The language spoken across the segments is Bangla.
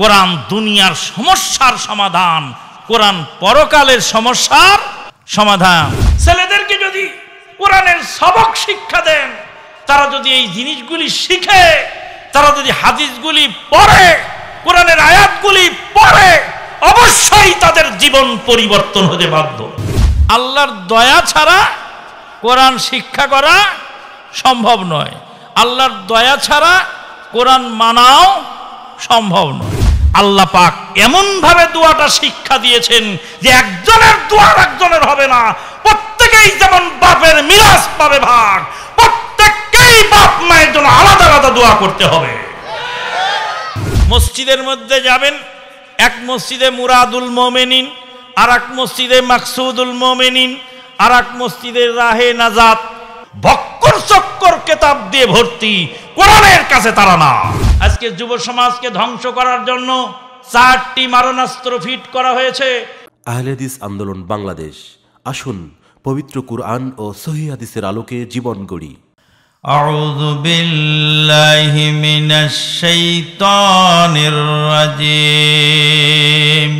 কোরআন দুনিয়ার সমস্যার সমাধান কোরআন পরকালের সমস্যার সমাধান ছেলেদেরকে যদি কোরআনের সবক শিক্ষা দেন তারা যদি এই জিনিসগুলি শিখে তারা যদি হাদিসগুলি পড়ে কোরআনের আয়াতগুলি পড়ে অবশ্যই তাদের জীবন পরিবর্তন হতে বাধ্য আল্লাহর দয়া ছাড়া কোরআন শিক্ষা করা সম্ভব নয় আল্লাহর দয়া ছাড়া কোরআন মানাও সম্ভব নয় আল্লাহ পাক এমনভাবে দোয়াটা শিক্ষা দিয়েছেন যে একজনের দোয়ার একজনের হবে না প্রত্যেকেই যেমন বাপের মিলাস পাবে ভাগ প্রত্যেককেই বাপ মায়ের জন্য আলাদা আলাদা দোয়া করতে হবে মসজিদের মধ্যে যাবেন এক মসজিদে মুরাদুল মোমেনিন আর এক মসজিদে মাকসুদুল মোমেনিন আর এক মসজিদে রাহে নাজাত ভক্ত চক্কর চক্কর কেতাব দিয়ে ভর্তি কোরআনের কাছে তারা না আজকে যুব সমাজকে ধ্বংস করার জন্য চারটি মারণাস্ত্র ফিট করা হয়েছে আহলেদিস আন্দোলন বাংলাদেশ আসুন পবিত্র কুরআন ও সহি হাদিসের আলোকে জীবন গড়ি أعوذ بالله من الشيطان الرجيم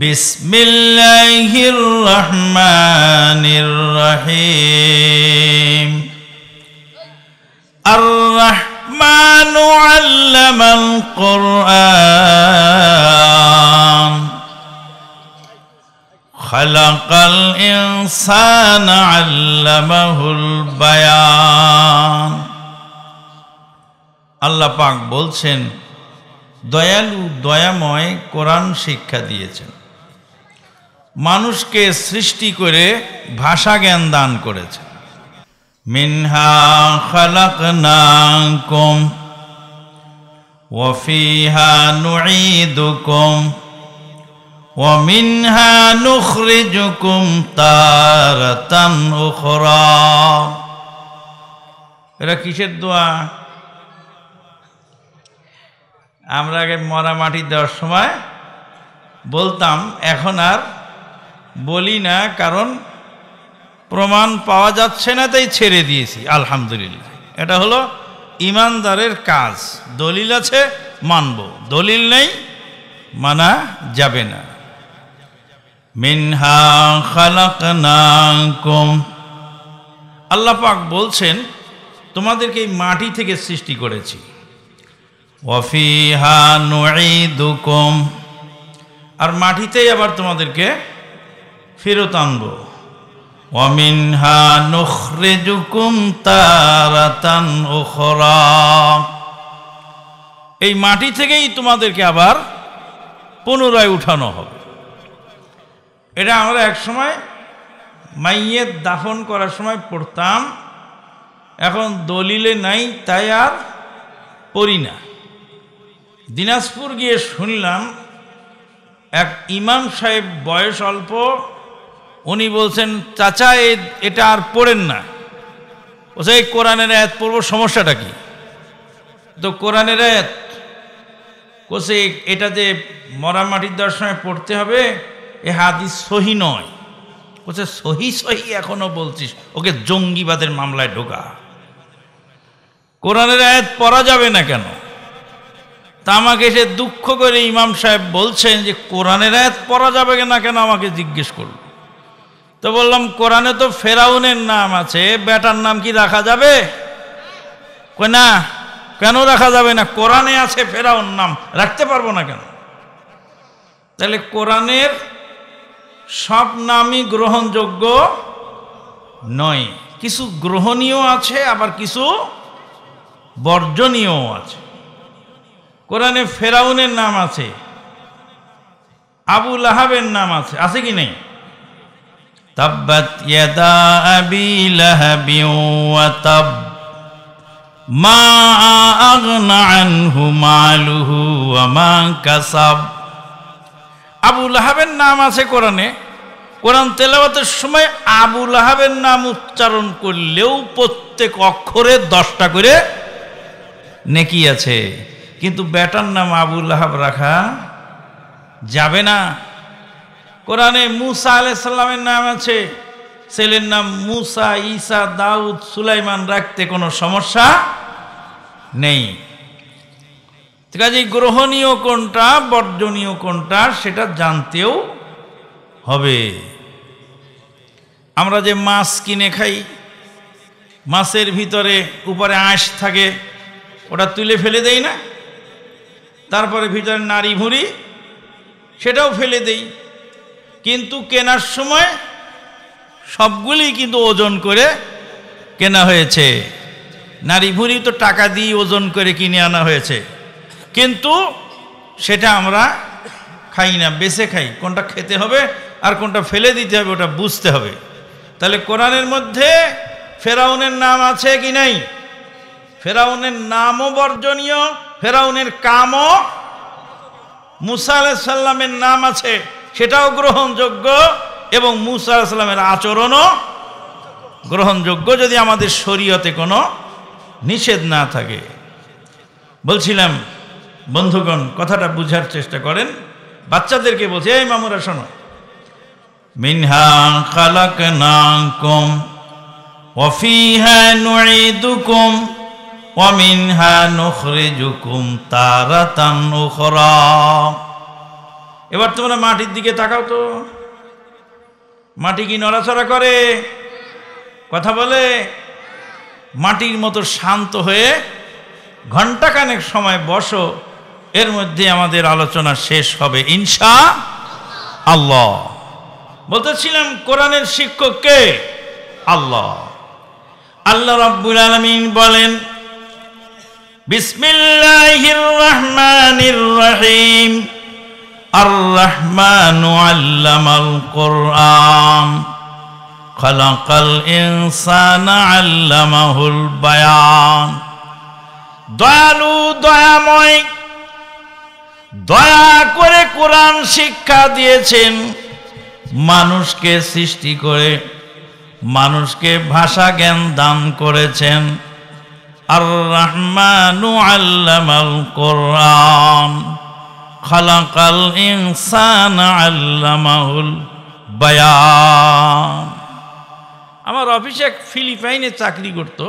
বিসমিল্লাহির রহমানির রহিম আর রহমান আল্লামাল কোরআন خلق الإنسان علمه البيان পাক বলছেন দয়ালু দয়াময় কোরআন শিক্ষা দিয়েছেন মানুষকে সৃষ্টি করে ভাষা জ্ঞান দান করেছে মিনহা খালাকনাকুম وفيها نعيدكم ومنها نخرجكم تارة أخرى এরা কিসের দোয়া আমরা আগে মরা মাটি দেওয়ার সময় বলতাম এখন আর বলি না কারণ প্রমাণ পাওয়া যাচ্ছে না তাই ছেড়ে দিয়েছি আলহামদুলিল্লাহ এটা হলো ইমানদারের কাজ দলিল আছে মানব দলিল নেই মানা যাবে না আল্লাহ পাক বলছেন তোমাদেরকে এই মাটি থেকে সৃষ্টি করেছি আর মাটিতেই আবার তোমাদেরকে ফেরত আনব অমিনহা নখরে জুকুম তারাতান এই মাটি থেকেই তোমাদেরকে আবার পুনরায় উঠানো হবে এটা আমরা এক সময় মাইয়ের দাফন করার সময় পড়তাম এখন দলিলে নাই তাই আর পড়ি না দিনাজপুর গিয়ে শুনলাম এক ইমাম সাহেব বয়স অল্প উনি বলছেন চাচা এটা আর পড়েন না বলছে এই কোরআনের আয়াত পড়বো সমস্যাটা কি তো কোরআনের আয়াত কোসে এটা যে মরামাটির দর্শনে পড়তে হবে এ হাদিস সহি নয় বলছে সহি সহি এখনও বলছিস ওকে জঙ্গিবাদের মামলায় ঢোকা কোরআনের আয়াত পড়া যাবে না কেন তা আমাকে এসে দুঃখ করে ইমাম সাহেব বলছেন যে কোরআনের আয়াত পড়া যাবে না কেন আমাকে জিজ্ঞেস করলো তো বললাম কোরআনে তো ফেরাউনের নাম আছে বেটার নাম কি রাখা যাবে না কেন রাখা যাবে না কোরআনে আছে ফেরাউন নাম রাখতে পারবো না কেন তাহলে কোরআনের সব নামই গ্রহণযোগ্য নয় কিছু গ্রহণীয় আছে আবার কিছু বর্জনীয় আছে কোরআনে ফেরাউনের নাম আছে আবু লাহাবের নাম আছে আছে কি নেই تبت يدا أبي لهب وتب ما أغنى عنه ماله وما كسب আবু লাহাবের নাম আছে কোরআনে কোরআন তেলাওয়াতের সময় আবু লাহাবের নাম উচ্চারণ করলেও প্রত্যেক অক্ষরে দশটা করে নেকি আছে কিন্তু ব্যাটার নাম আবু লাহাব রাখা যাবে না কোরআনে মুসা আলাইসাল্লামের নাম আছে ছেলের নাম মুসা ঈসা দাউদ সুলাইমান রাখতে কোনো সমস্যা নেই কাজে গ্রহণীয় কোনটা বর্জনীয় কোনটা সেটা জানতেও হবে আমরা যে মাছ কিনে খাই মাছের ভিতরে উপরে আঁশ থাকে ওটা তুলে ফেলে দেই না তারপরে ভিতরে নারী ভুঁড়ি সেটাও ফেলে দেই কিন্তু কেনার সময় সবগুলি কিন্তু ওজন করে কেনা হয়েছে নারী ভুরি তো টাকা দিয়ে ওজন করে কিনে আনা হয়েছে কিন্তু সেটা আমরা খাই না বেছে খাই কোনটা খেতে হবে আর কোনটা ফেলে দিতে হবে ওটা বুঝতে হবে তাহলে কোরআনের মধ্যে ফেরাউনের নাম আছে কি নাই ফেরাউনের নামও বর্জনীয় ফেরাউনের কামও মুসা আলাহ সাল্লামের নাম আছে সেটাও গ্রহণযোগ্য এবং মুসা আলাইসাল্লামের আচরণও গ্রহণযোগ্য যদি আমাদের শরীয়তে কোনো নিষেধ না থাকে বলছিলাম বন্ধুগণ কথাটা বুঝার চেষ্টা করেন বাচ্চাদেরকে বলছে এই মামুরা শোনো মিনহা মিনহা নুখরিজুকুম তারাতান এবার তোমরা মাটির দিকে তাকাও তো মাটি কি নড়াচড়া করে কথা বলে মাটির মতো শান্ত হয়ে ঘণ্টাখানেক সময় বসো এর মধ্যে আমাদের আলোচনা শেষ হবে ইনসা আল্লাহ বলতেছিলাম কোরআনের শিক্ষক কে আল্লাহ আল্লাহ রব্বুল আলমিন বলেন বিসমিল্লাহির রহমানির রহিম الرحمن علم القرآن خلق الإنسان علمه البيان দয়ালু দয়াময় দয়া করে কোরআন শিক্ষা দিয়েছেন মানুষকে সৃষ্টি করে মানুষকে ভাষা জ্ঞান দান করেছেন আর রহমানু আল্লামাল কোরআন খলকাল ইনসান আল্লামাহুল বায়ান আমার অফিসে এক ফিলিপাইনে চাকরি করতো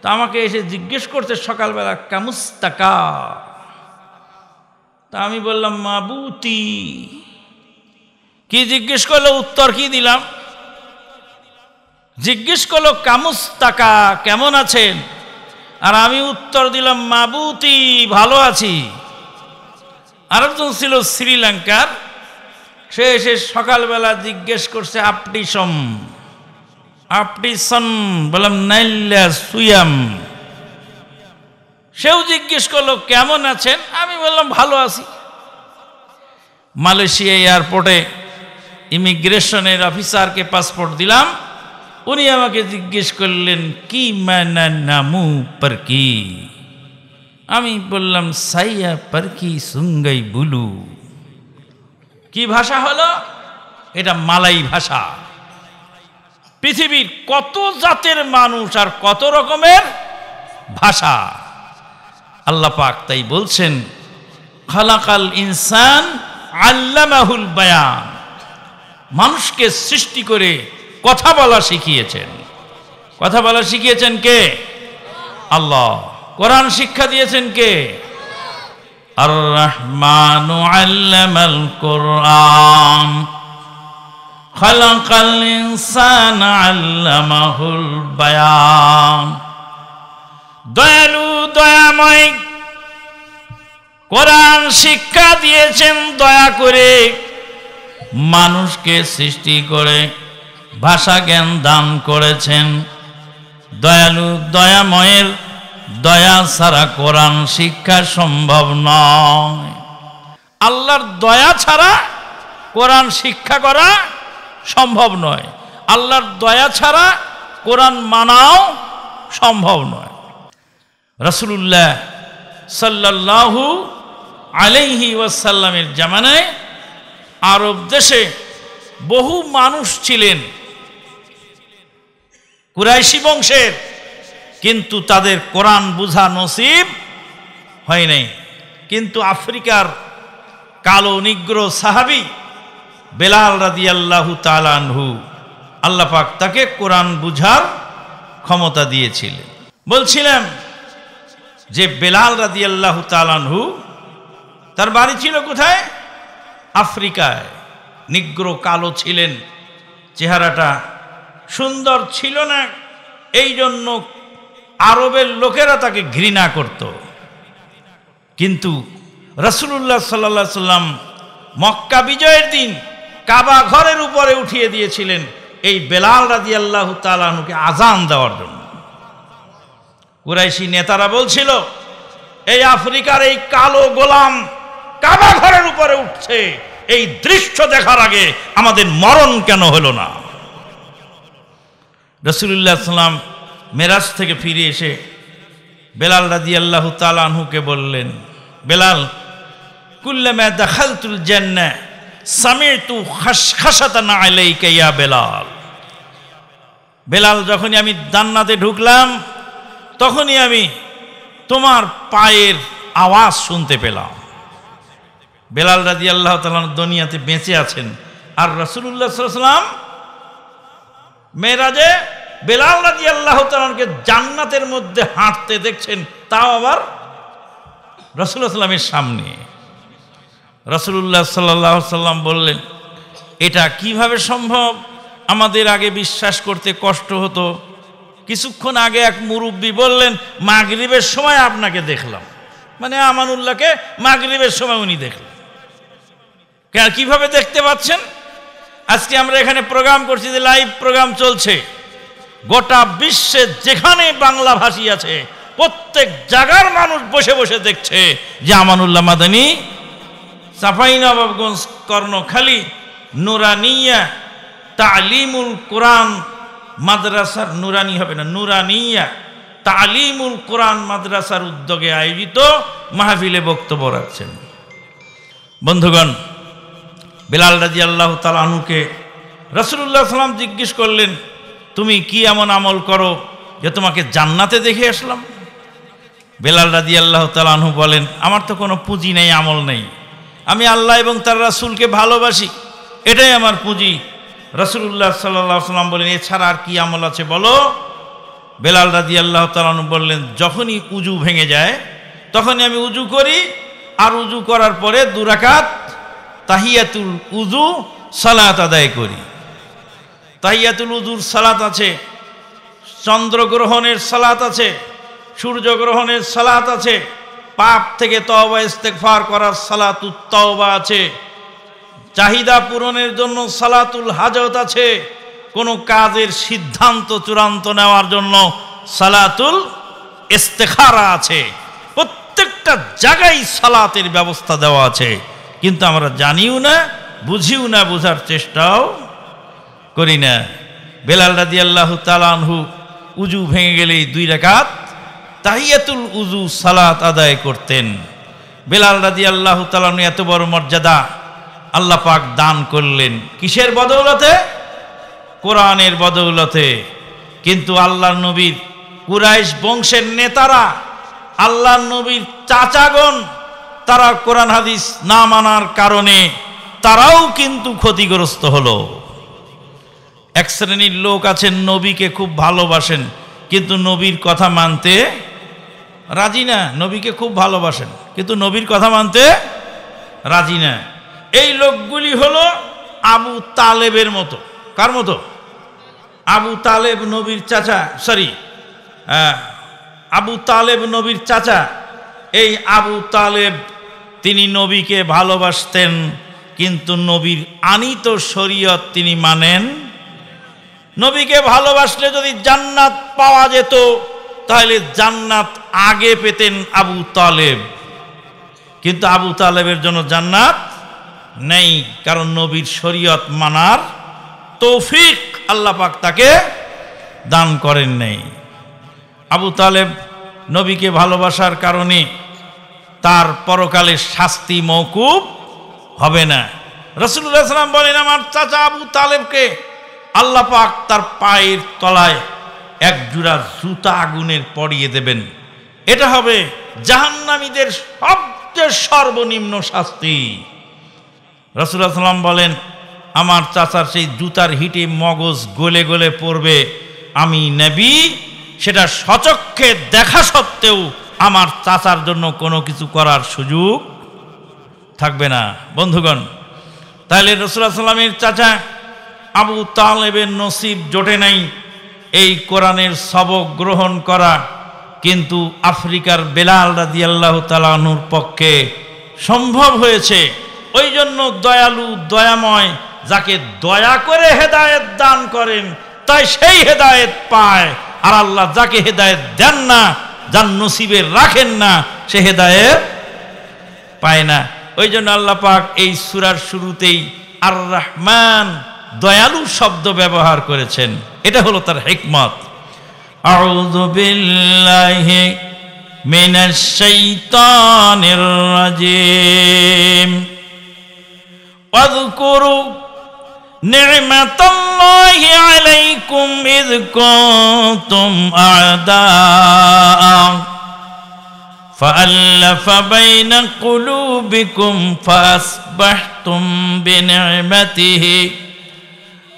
তা আমাকে এসে জিজ্ঞেস করতে সকালবেলা কামুস্তাকা তা আমি বললাম মাবুতি কি জিজ্ঞেস করলো উত্তর কি দিলাম জিজ্ঞেস করলো কামুস্তাকা কেমন আছেন আর আমি উত্তর দিলাম মাবুতি ভালো আছি আরেকজন ছিল শ্রীলঙ্কার সে এসে সকালবেলা জিজ্ঞেস করছে আপনি সম আপনি সন বললাম নাইল্লা সুয়াম সেও জিজ্ঞেস করলো কেমন আছেন আমি বললাম ভালো আছি মালয়েশিয়া এয়ারপোর্টে ইমিগ্রেশনের অফিসারকে পাসপোর্ট দিলাম উনি আমাকে জিজ্ঞেস করলেন কি মানা নামু পর কি আমি বললাম সাইয়া পারকি সুঙ্গাই বুলু কি ভাষা হলো এটা মালাই ভাষা পৃথিবীর কত জাতের মানুষ আর কত রকমের ভাষা আল্লাহ পাক তাই বলছেন খালাকাল ইনসান আল্লামাহুল বায়ান মানুষকে সৃষ্টি করে কথা বলা শিখিয়েছেন কথা বলা শিখিয়েছেন কে আল্লাহ কোরআন শিক্ষা দিয়েছেন কে আর রহমান আল্লামাল কোরআন খলকাল ইনসান আল্লামাহুল বায়াম দয়ালু দয়াময় কোরআন শিক্ষা দিয়েছেন দয়া করে মানুষকে সৃষ্টি করে ভাষা জ্ঞান দান করেছেন দয়ালু দয়াময়ের দয়া ছাড়া কোরআন শিক্ষা সম্ভব নয় আল্লাহর দয়া ছাড়া কোরআন শিক্ষা করা সম্ভব নয় আল্লাহর দয়া ছাড়া কোরআন মানাও সম্ভব নয় রসুল্লাহ সাল্লাহু আলহি ওয়াসাল্লামের জামানায় আরব দেশে বহু মানুষ ছিলেন কুরাইশি বংশের কিন্তু তাদের কোরআন বুঝা নসিব হয় নাই কিন্তু আফ্রিকার কালো নিগ্র সাহাবি বেলাল রাজি আল্লাহু তালানহু আল্লাপাক তাকে কোরআন বুঝার ক্ষমতা দিয়েছিলেন বলছিলেন যে বেলাল রাজি আল্লাহু তালানহু তার বাড়ি ছিল কোথায় আফ্রিকায় নিগ্র কালো ছিলেন চেহারাটা সুন্দর ছিল না এই জন্য আরবের লোকেরা তাকে ঘৃণা করত কিন্তু রসুল্লাহ সাল্লা সাল্লাম মক্কা বিজয়ের দিন কাবা ঘরের উপরে উঠিয়ে দিয়েছিলেন এই বেলাল রাজি আল্লাহ তালুকে আজান দেওয়ার জন্য কুরাইশি নেতারা বলছিল এই আফ্রিকার এই কালো গোলাম কাবা ঘরের উপরে উঠছে এই দৃশ্য দেখার আগে আমাদের মরণ কেন হলো না রসুল্লাহ সাল্লাম মেরাজ থেকে ফিরে এসে বেলাল রাজি আল্লাহ তালানহুকে বললেন বেলাল কুল্লামে দাখালতুল জান্না সামিতু খাসখাসাতানা আলাইকা ইয়া বেলাল বেলাল যখনই আমি দান্নাতে ঢুকলাম তখনই আমি তোমার পায়ের আওয়াজ শুনতে পেলাম বেলাল রাজি আল্লাহ তালান দুনিয়াতে বেঁচে আছেন আর রসুল্লাহ সাল্লাম মেয়েরাজে বেলাল রাজি আল্লাহ তালকে জান্নাতের মধ্যে হাঁটতে দেখছেন তাও আবার রসুলামের সামনে রসুল্লাহ সাল্লাহ সাল্লাম বললেন এটা কিভাবে সম্ভব আমাদের আগে বিশ্বাস করতে কষ্ট হতো কিছুক্ষণ আগে এক মুরব্বী বললেন মাগরীবের সময় আপনাকে দেখলাম মানে আমানুল্লাহকে মাগরীবের সময় উনি দেখলেন কীভাবে দেখতে পাচ্ছেন আজকে আমরা এখানে প্রোগ্রাম করছি যে লাইভ প্রোগ্রাম চলছে গোটা বিশ্বে যেখানে বাংলা ভাষী আছে প্রত্যেক জায়গার মানুষ বসে বসে দেখছে যে আমানুল্লাহ মাদানী চাপাইনবাবগঞ্জ কর্ণখালী নুরানিয়া তালিমুল কোরআন মাদ্রাসার নুরানি হবে না নুরানিয়া তালিমুল কোরআন মাদ্রাসার উদ্যোগে আয়োজিত মাহফিলে বক্তব্য রাখছেন বন্ধুগণ বিলাল রাজি আল্লাহ তালুকে রসুল্লাহ সাল্লাম জিজ্ঞেস করলেন তুমি কি এমন আমল করো যে তোমাকে জান্নাতে দেখে আসলাম বেলাল রাজি আল্লাহ তালাহু বলেন আমার তো কোনো পুঁজি নেই আমল নেই আমি আল্লাহ এবং তার রাসুলকে ভালোবাসি এটাই আমার পুঁজি রসুল্লাহ সাল্লাম বলেন এছাড়া আর কি আমল আছে বলো বেলাল রাজি আল্লাহ তালু বললেন যখনই উজু ভেঙে যায় তখনই আমি উজু করি আর উজু করার পরে দুরাকাত তাহিয়াতুল উজু সালাত আদায় করি তাহিয়াতুল উদুর সালাত আছে চন্দ্রগ্রহণের সালাত আছে সূর্যগ্রহণের সালাত আছে পাপ থেকে তওবা ইস্তেকফার করার সালাতুত তওবা আছে চাহিদা পূরণের জন্য সালাতুল হাজত আছে কোনো কাজের সিদ্ধান্ত চূড়ান্ত নেওয়ার জন্য সালাতুল ইস্তেখারা আছে প্রত্যেকটা জায়গায় সালাতের ব্যবস্থা দেওয়া আছে কিন্তু আমরা জানিও না বুঝিও না বোঝার চেষ্টাও করি না বেলাল রাজি আল্লাহ তালানহু উজু ভেঙে গেলেই দুই রেখাত তাহিয়াতুল উজু সালাত আদায় করতেন বেলাল রাজি আল্লাহ তালানু এত বড় মর্যাদা আল্লাহ পাক দান করলেন কিসের বদৌলতে কোরআনের বদৌলতে কিন্তু আল্লাহ নবীর কুরাইশ বংশের নেতারা আল্লাহ নবীর চাচাগণ তারা কোরআন হাদিস না মানার কারণে তারাও কিন্তু ক্ষতিগ্রস্ত হলো এক শ্রেণীর লোক আছেন নবীকে খুব ভালোবাসেন কিন্তু নবীর কথা মানতে রাজি না নবীকে খুব ভালোবাসেন কিন্তু নবীর কথা মানতে রাজি না এই লোকগুলি হলো আবু তালেবের মতো কার মতো আবু তালেব নবীর চাচা সরি আবু তালেব নবীর চাচা এই আবু তালেব তিনি নবীকে ভালোবাসতেন কিন্তু নবীর আনিত শরীয়ত তিনি মানেন নবীকে ভালোবাসলে যদি জান্নাত পাওয়া যেত তাহলে জান্নাত আগে পেতেন আবু তালেব কিন্তু আবু তালেবের জন্য জান্নাত নেই কারণ নবীর শরীয়ত মানার তৌফিক আল্লাপাক তাকে দান করেন নেই আবু তালেব নবীকে ভালোবাসার কারণে তার পরকালে শাস্তি মৌকুব হবে না রসুল্লাহ সাল্লাম বলেন আমার চাচা আবু তালেবকে আল্লাহ পাক তার পায়ের তলায় এক জোড়া জুতা আগুনের পরিয়ে দেবেন এটা হবে জাহান্নামীদের সবচেয়ে সর্বনিম্ন শাস্তি রসুল্লাহ বলেন আমার চাচার সেই জুতার হিটে মগজ গলে গলে পড়বে আমি নেবি সেটা সচক্ষে দেখা সত্ত্বেও আমার চাচার জন্য কোনো কিছু করার সুযোগ থাকবে না বন্ধুগণ তাহলে রসুল্লাহ সাল্লামের চাচা আবু তালেবের নসিব জোটে নাই এই কোরআনের সবক গ্রহণ করা কিন্তু আফ্রিকার বেলাল রাজি আল্লাহ তালানুর পক্ষে সম্ভব হয়েছে ওই জন্য দয়ালু দয়াময় যাকে দয়া করে হেদায়েত দান করেন তাই সেই হেদায়েত পায় আর আল্লাহ যাকে হেদায়েত দেন না যার নসিবে রাখেন না সে হেদায়েত পায় না ওই জন্য আল্লাহ পাক এই সুরার শুরুতেই আর রহমান দয়ালু শব্দ ব্যবহার করেছেন এটা হলো তার হেকমত আউদুবিল্লাহে মিনাশ শাইতানির রাজিম فألف بين قلوبكم فأصبحتم بنعمته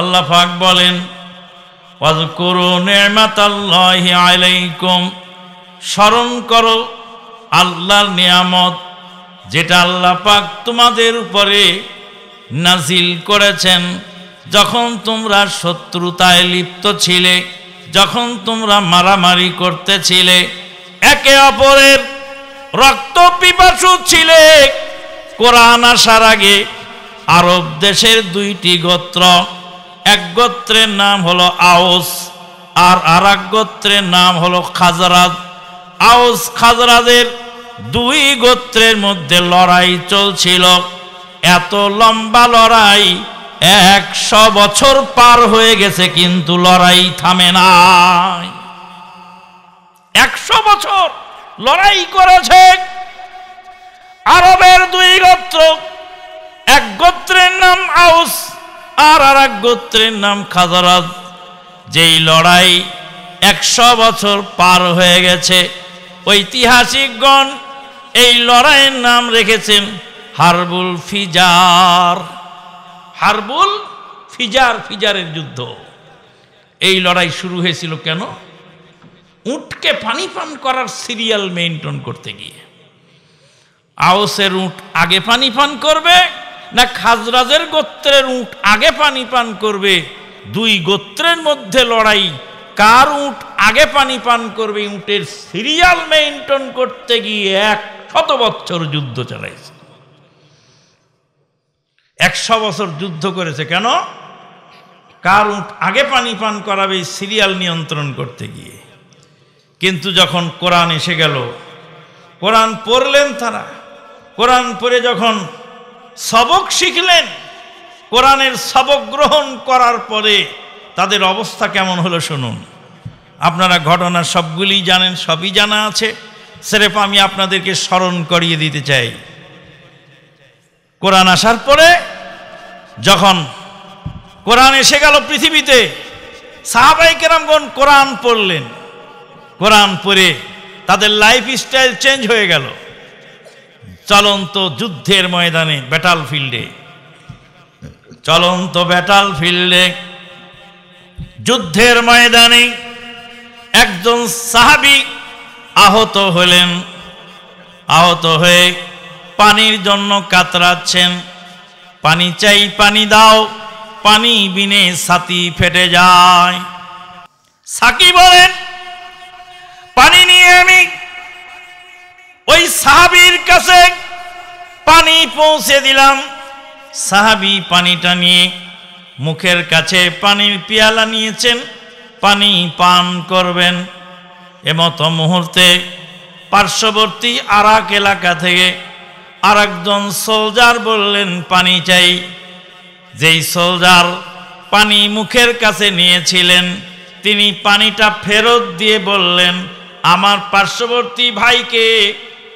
আল্লাহ ফাক বলেন আলাইকুম স্মরণ করো আল্লাহর নিয়ামত যেটা আল্লাহ পাক তোমাদের উপরে নাজিল করেছেন যখন তোমরা শত্রুতায় লিপ্ত ছিলে যখন তোমরা মারামারি করতেছিলে একে অপরের রক্ত পিপাসু ছিলে কোরআন আসার আগে আরব দেশের দুইটি গোত্র এক গোত্রের নাম হলো আওস আর আর এক গোত্রের নাম হলো খাজরাজ আওস খাজরাজের দুই গোত্রের মধ্যে লড়াই চলছিল এত লম্বা লড়াই একশো বছর পার হয়ে গেছে কিন্তু লড়াই থামে নাই একশো বছর লড়াই করেছে আরবের দুই গোত্র এক গোত্রের নাম আউস আর আর এক গোত্রের নাম খাজারাজ যেই লড়াই একশো বছর পার হয়ে গেছে ঐতিহাসিকগণ এই লড়াইয়ের নাম রেখেছেন হারবুল ফিজার হারবুল ফিজার ফিজারের যুদ্ধ এই লড়াই শুরু হয়েছিল কেন উটকে পানি পান করার সিরিয়াল মেনটেন করতে গিয়ে আওসের উট আগে পানি পান করবে না খাজরাজের গোত্রের উঠ আগে পানি পান করবে দুই গোত্রের মধ্যে লড়াই কার উঠ আগে পানি পান করবে উঁটের সিরিয়াল মেনটেন করতে গিয়ে এক শত বছর যুদ্ধ চালাইছে একশো বছর যুদ্ধ করেছে কেন কার উঠ আগে পানি পান করাবে সিরিয়াল নিয়ন্ত্রণ করতে গিয়ে কিন্তু যখন কোরআন এসে গেল কোরআন পড়লেন তারা কোরআন পড়ে যখন সবক শিখলেন কোরআনের সবক গ্রহণ করার পরে তাদের অবস্থা কেমন হলো শুনুন আপনারা ঘটনা সবগুলি জানেন সবই জানা আছে সেরেফ আমি আপনাদেরকে স্মরণ করিয়ে দিতে চাই কোরআন আসার পরে যখন কোরআন এসে গেল পৃথিবীতে সাহাবাই কেরামগণ কোরআন পড়লেন কোরআন পড়ে তাদের লাইফ স্টাইল চেঞ্জ হয়ে গেল চলন্ত যুদ্ধের ময়দানে ব্যাটাল ফিল্ডে চলন্ত ব্যাটাল ফিল্ডে যুদ্ধের ময়দানে একজন সাহাবি আহত হলেন আহত হয়ে পানির জন্য কাতরাচ্ছেন পানি চাই পানি দাও পানি বিনে সাতি ফেটে যায় সাকি বলেন পানি নিয়ে আমি সাহাবির কাছে পানি পৌঁছে দিলাম সাহাবি পানিটা নিয়ে মুখের কাছে পানির পেয়ালা নিয়েছেন পানি পান করবেন এমত মুহূর্তে পার্শ্ববর্তী আরাক এলাকা থেকে আর একজন সোলজার বললেন পানি চাই যেই সোলজার পানি মুখের কাছে নিয়েছিলেন তিনি পানিটা ফেরত দিয়ে বললেন আমার পার্শ্ববর্তী ভাইকে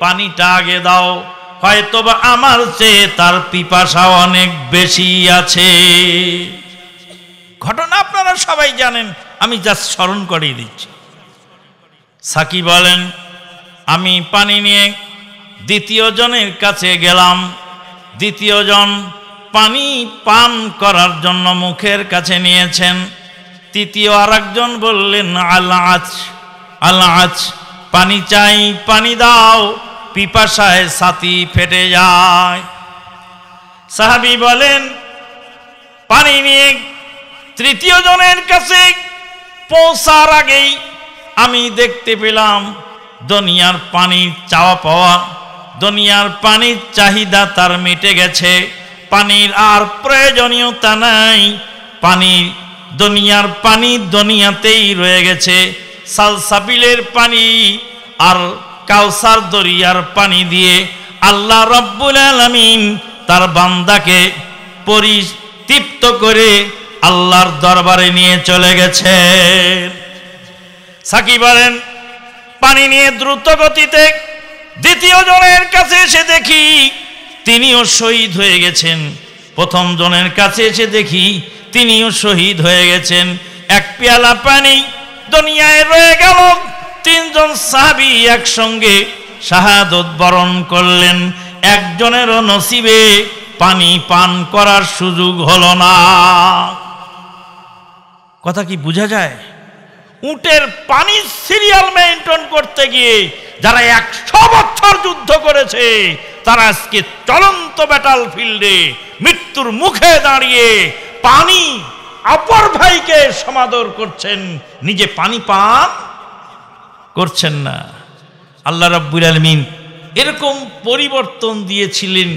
পানিটা আগে দাও হয়তোবা আমার চেয়ে তার পিপাসা অনেক বেশি আছে ঘটনা আপনারা সবাই জানেন আমি যা স্মরণ করিয়ে দিচ্ছি সাকি বলেন আমি পানি নিয়ে দ্বিতীয় জনের কাছে গেলাম দ্বিতীয় জন পানি পান করার জন্য মুখের কাছে নিয়েছেন তৃতীয় আর বললেন আল্লাহ আল্লাহ পানি চাই পানি দাও পিপাসায় সাথী ফেটে যায় সাহাবি বলেন পানি নিয়ে তৃতীয় জনের কাছে পৌঁছার আগেই আমি দেখতে পেলাম দুনিয়ার পানি চাওয়া পাওয়া দুনিয়ার পানির চাহিদা তার মিটে গেছে পানির আর প্রয়োজনীয়তা নাই পানি দুনিয়ার পানি দুনিয়াতেই রয়ে গেছে সালসাবিলের পানি আর কাউসার দরিয়ার পানি দিয়ে আল্লাহ রব্বুল আলমিন তার বান্দাকে পরিতৃপ্ত করে আল্লাহর দরবারে নিয়ে চলে গেছে সাকি বলেন পানি নিয়ে দ্রুত গতিতে দ্বিতীয় জনের কাছে এসে দেখি তিনিও শহীদ হয়ে গেছেন প্রথম জনের কাছে এসে দেখি তিনিও শহীদ হয়ে গেছেন এক পেয়ালা পানি দুনিয়ায় রয়ে গেল তিনজন সাহাবি একসঙ্গে শাহাদত বরণ করলেন একজনেরও নসিবে পানি পান করার সুযোগ হল না কথা কি বোঝা যায় উটের পানি সিরিয়াল মেনটেন করতে গিয়ে যারা একশো বছর যুদ্ধ করেছে তারা আজকে চলন্ত ব্যাটাল ফিল্ডে মৃত্যুর মুখে দাঁড়িয়ে পানি আপর ভাইকে সমাদর করছেন নিজে পানি পান করছেন না আল্লাহ রাব্বুল আলমিন এরকম পরিবর্তন দিয়েছিলেন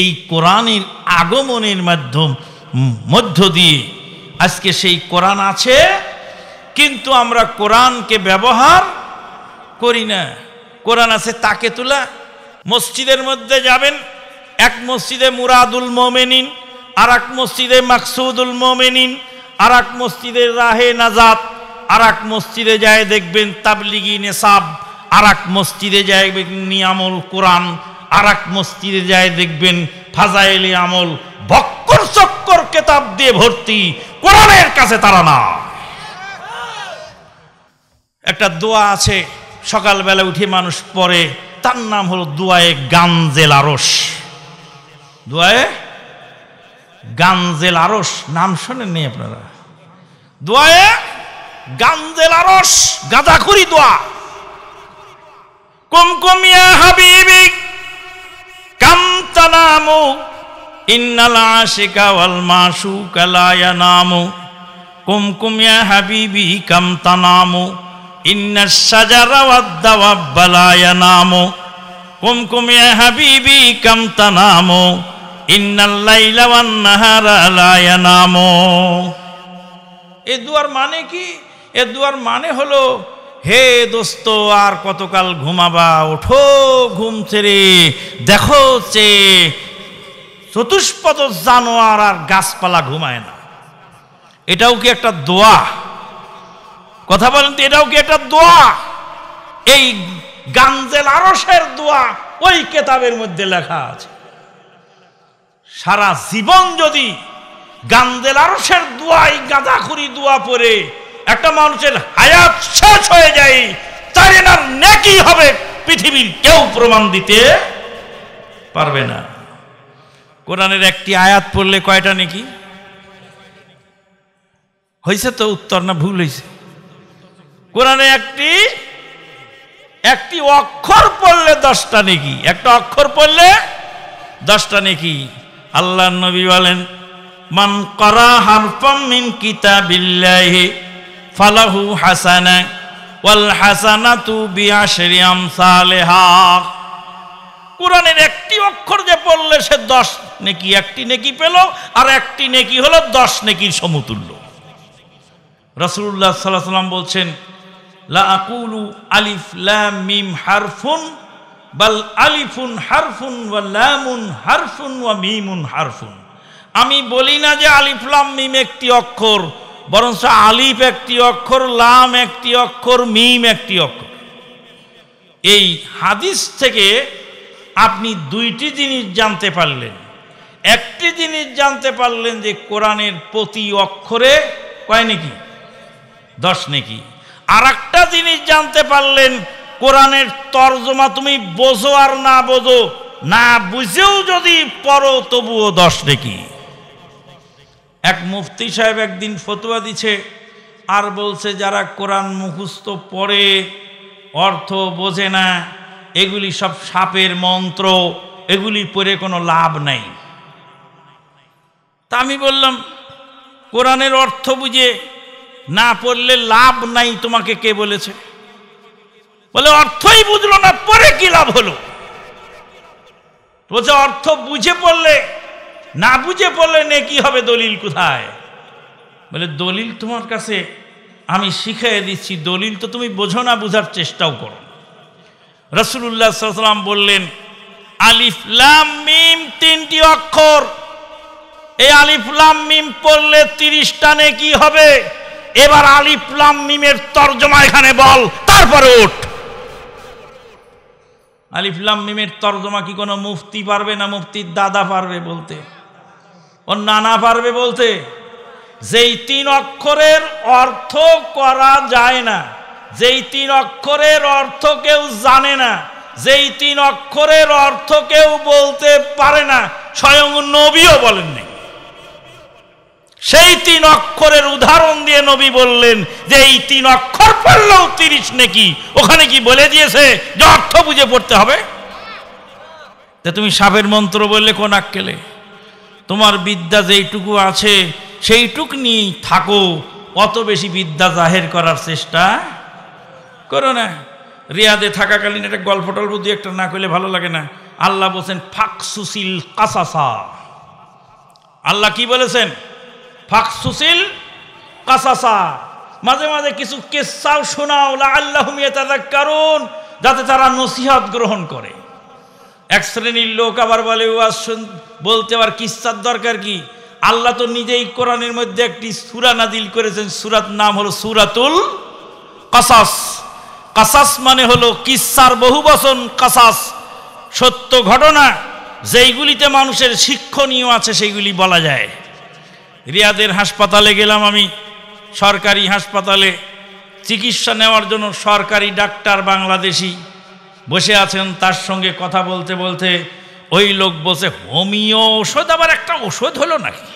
এই কোরআনের আগমনের মাধ্যম মধ্য দিয়ে আজকে সেই কোরআন আছে কিন্তু আমরা কোরআনকে ব্যবহার করি না কোরআন আছে তাকে তোলা মসজিদের মধ্যে যাবেন এক মসজিদে মুরাদুল মোমেনিন আর এক মসজিদে মাকসুদুল মোমেনিন আর এক মসজিদের রাহে নাজাত আর এক মসজিদে যায় দেখবেন তাবলিগি নেশাব আর এক মসজিদে যায় নিয়ামল কোরআন আর এক মসজিদে যায় দেখবেন ফাজাইলি আমল ভক্কর চক্কর কেতাব দিয়ে ভর্তি কোরআনের কাছে তারা না একটা দোয়া আছে সকালবেলা উঠে মানুষ পড়ে তার নাম হলো দোয়ায় গাঞ্জেল আরস দোয়ায় গাঞ্জেল আরস নাম শোনেননি আপনারা দোয়ায়ে গাঞ্জেল আরস গাঁদাখুরি দোয়া কুমকুমিয়া হাবিবি কাম ইন্নাল আশিকা ওয়াল মাশুকা লা ইয়ানামু কুমকুমিয়া হাবিবি ইন্নাস সাজারা ওয়াদ লা ইয়ানামু কুমকুমিয়া হাবিবি দুয়ার মানে কি এ দুয়ার মানে হলো হে দোস্ত আর কতকাল ঘুমাবা ওঠো ঘুম ছেড়ে দেখো চে চতুষ্পদ জানোয়ার আর গাছপালা ঘুমায় না এটাও কি একটা দোয়া কথা বলেন তো এটাও কি একটা দোয়া এই গাঞ্জেল আরসের দোয়া ওই কেতাবের মধ্যে লেখা আছে সারা জীবন যদি গান্দেল আরসের দোয়াই গাঁদাখুরি দোয়া পরে একটা মানুষের হায়াত শেষ হয়ে যায় তার এনার নাকি হবে পৃথিবীর কেউ প্রমাণ দিতে পারবে না কোরআনের একটি আয়াত পড়লে কয়টা নাকি হয়েছে তো উত্তর না ভুল হয়েছে কোরআনে একটি একটি অক্ষর পড়লে দশটা নেকি একটা অক্ষর পড়লে দশটা নেকি আল্লাহ নবী বলেন মান করা হারফম মিন কিতাবিল্লাহি ফালাহু হাসানা ওয়াল হাসানাতু বিআশরি আমসালিহা কুরআনের একটি অক্ষর যে পড়লে সে দশ নেকি একটি নেকি পেল আর একটি নেকি হলো দশ নেকির সমতুল্য সাল্লাল্লাহু আলাইহি সাল্লাম বলছেন লা আকুলু আলিফ লাম মিম হারফুন বাল আলিফুন হারফুন ওয়া লামুন হারফুন ওয়া মিমুন হারফুন আমি বলি না যে আলিফ লাম মিম একটি অক্ষর বরঞ্চ আলিফ একটি অক্ষর লাম একটি অক্ষর মিম একটি অক্ষর এই হাদিস থেকে আপনি দুইটি জিনিস জানতে পারলেন একটি জিনিস জানতে পারলেন যে কোরআনের প্রতি অক্ষরে কয় নাকি দশ নাকি আর একটা জিনিস জানতে পারলেন কোরআনের তর্জমা তুমি বোঝো আর না বোঝো না বুঝেও যদি পড়ো তবুও দশ দেখি এক মুফতি সাহেব একদিন ফতুয়া দিছে আর বলছে যারা কোরআন মুখস্থ পড়ে অর্থ বোঝে না এগুলি সব সাপের মন্ত্র এগুলি পড়ে কোনো লাভ নাই তা আমি বললাম কোরআনের অর্থ বুঝে না পড়লে লাভ নাই তোমাকে কে বলেছে বলে অর্থই বুঝলো না পরে কি লাভ হলো বলছে অর্থ বুঝে পড়লে না বুঝে পড়লে নে কি হবে দলিল কোথায় বলে দলিল তোমার কাছে আমি শিখাই দিচ্ছি দলিল তো তুমি বোঝো না বোঝার চেষ্টাও করো রসুল্লাহ সাল্লাম বললেন আলিফলাম মিম তিনটি অক্ষর এই আলিফলাম মিম পড়লে তিরিশটা নে কি হবে এবার আলিফলাম মিমের তর্জমা এখানে বল তারপরে ওঠ আলিফলাম মিমের তর্জমা কি কোনো মুফতি পারবে না মুফতির দাদা পারবে বলতে ও নানা পারবে বলতে যেই তিন অক্ষরের অর্থ করা যায় না যেই তিন অক্ষরের অর্থ কেউ জানে না যেই তিন অক্ষরের অর্থ কেউ বলতে পারে না স্বয়ং নবীও বলেননি সেই তিন অক্ষরের উদাহরণ দিয়ে নবী বললেন যে এই তিন অক্ষর পড়লেও তিরিশ নাকি ওখানে কি বলে দিয়েছে যে অর্থ বুঝে পড়তে হবে যে তুমি সাপের মন্ত্র বললে কোন আক্কেলে তোমার বিদ্যা যেইটুকু আছে সেইটুক নিয়ে থাকো অত বেশি বিদ্যা জাহের করার চেষ্টা করো না রিয়াদে থাকাকালীন একটা গল্প টল্প দু একটা না করলে ভালো লাগে না আল্লাহ বলছেন ফাকসুসিল কাসাসা আল্লাহ কি বলেছেন ফাকসুসিল কাসাসা মাঝে মাঝে কিছু কেসাও শোনাও কারণ যাতে তারা নসিহত গ্রহণ করে এক শ্রেণীর লোক আবার বলে শুন বলতে আবার কিস্তার দরকার কি আল্লাহ তো নিজেই কোরআনের মধ্যে একটি সুরা নাদিল করেছেন সুরাত নাম হলো সুরাতুল কাসাস কাসাস মানে হলো কিস্সার বহুবচন কাসাস সত্য ঘটনা যেইগুলিতে মানুষের শিক্ষণীয় আছে সেইগুলি বলা যায় রিয়াদের হাসপাতালে গেলাম আমি সরকারি হাসপাতালে চিকিৎসা নেওয়ার জন্য সরকারি ডাক্তার বাংলাদেশি বসে আছেন তার সঙ্গে কথা বলতে বলতে ওই লোক বলছে হোমিও ওষুধ আবার একটা ওষুধ হলো নাকি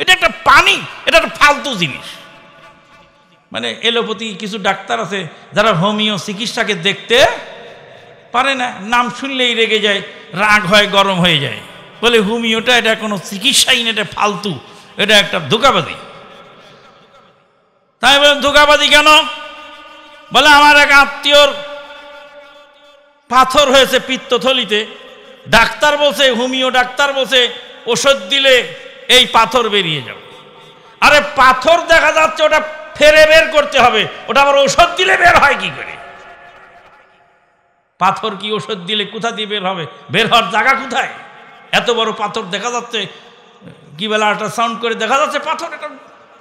এটা একটা পানি এটা একটা ফালতু জিনিস মানে এলোপ্যাথি কিছু ডাক্তার আছে যারা হোমিও চিকিৎসাকে দেখতে পারে না নাম শুনলেই রেগে যায় রাগ হয় গরম হয়ে যায় বলে হোমিওটা এটা কোনো চিকিৎসাই না এটা ফালতু এটা একটা ধোকাবাদী তাই বলেন ধোকাবাদী কেন বলে আমার এক আত্মীয়র পাথর হয়েছে পিত্তথলিতে ডাক্তার বসে হোমিও ডাক্তার বসে ওষুধ দিলে এই পাথর বেরিয়ে যাবে আরে পাথর দেখা যাচ্ছে ওটা ফেরে বের করতে হবে ওটা আবার ওষুধ দিলে বের হয় কি করে পাথর কি ওষুধ দিলে কোথা দিয়ে বের হবে বের হওয়ার জায়গা কোথায় এত বড় পাথর দেখা যাচ্ছে কি বেলা আল্ট্রাসাউন্ড করে দেখা যাচ্ছে পাথর এটা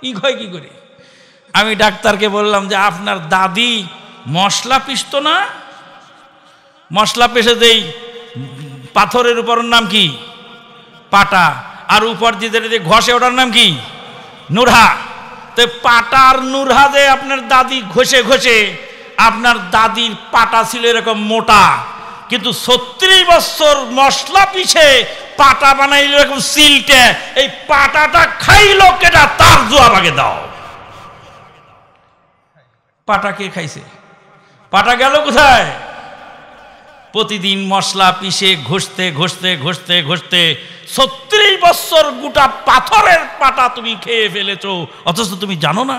ই হয় কি করে আমি ডাক্তারকে বললাম যে আপনার দাদি মশলা পিসত না মশলা পেশে যেই পাথরের উপর নাম কি পাটা আর উপর দিয়ে ঘষে ওটার নাম কি নুরহা তো পাটার নুরহা যে আপনার দাদি ঘষে ঘষে আপনার দাদির পাটা ছিল এরকম মোটা কিন্তু ছত্রিশ বছর মশলা পিছে পাটা বানাইল এরকম সিলটে এই পাটাটা খাইল কেটা তার বাগে দাও পাটা কে খাইছে পাটা গেল কোথায় প্রতিদিন মশলা পিষে ঘষতে ঘষতে ঘষতে ঘষতে ছত্রিশ বছর গোটা পাথরের পাটা তুমি খেয়ে ফেলেছ অথচ তুমি জানো না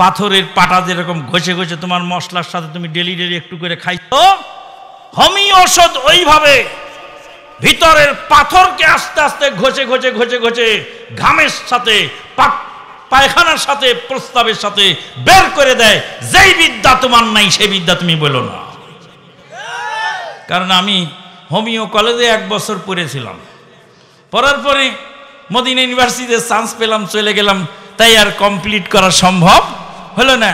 পাথরের পাটা যেরকম ঘষে ঘষে তোমার মশলার সাথে তুমি ডেলি ডেলি একটু করে খাইছো হমি ওষুধ ওইভাবে ভিতরের পাথরকে আস্তে আস্তে ঘষে ঘষে ঘষে ঘষে ঘামের সাথে পায়খানার সাথে প্রস্তাবের সাথে বের করে দেয় যেই বিদ্যা তোমার নাই সেই বিদ্যা তুমি বলো না কারণ আমি হোমিও কলেজে এক বছর পড়েছিলাম পড়ার পরে মদিনা ইউনিভার্সিটিতে চান্স পেলাম চলে গেলাম তাই আর কমপ্লিট করা সম্ভব হলো না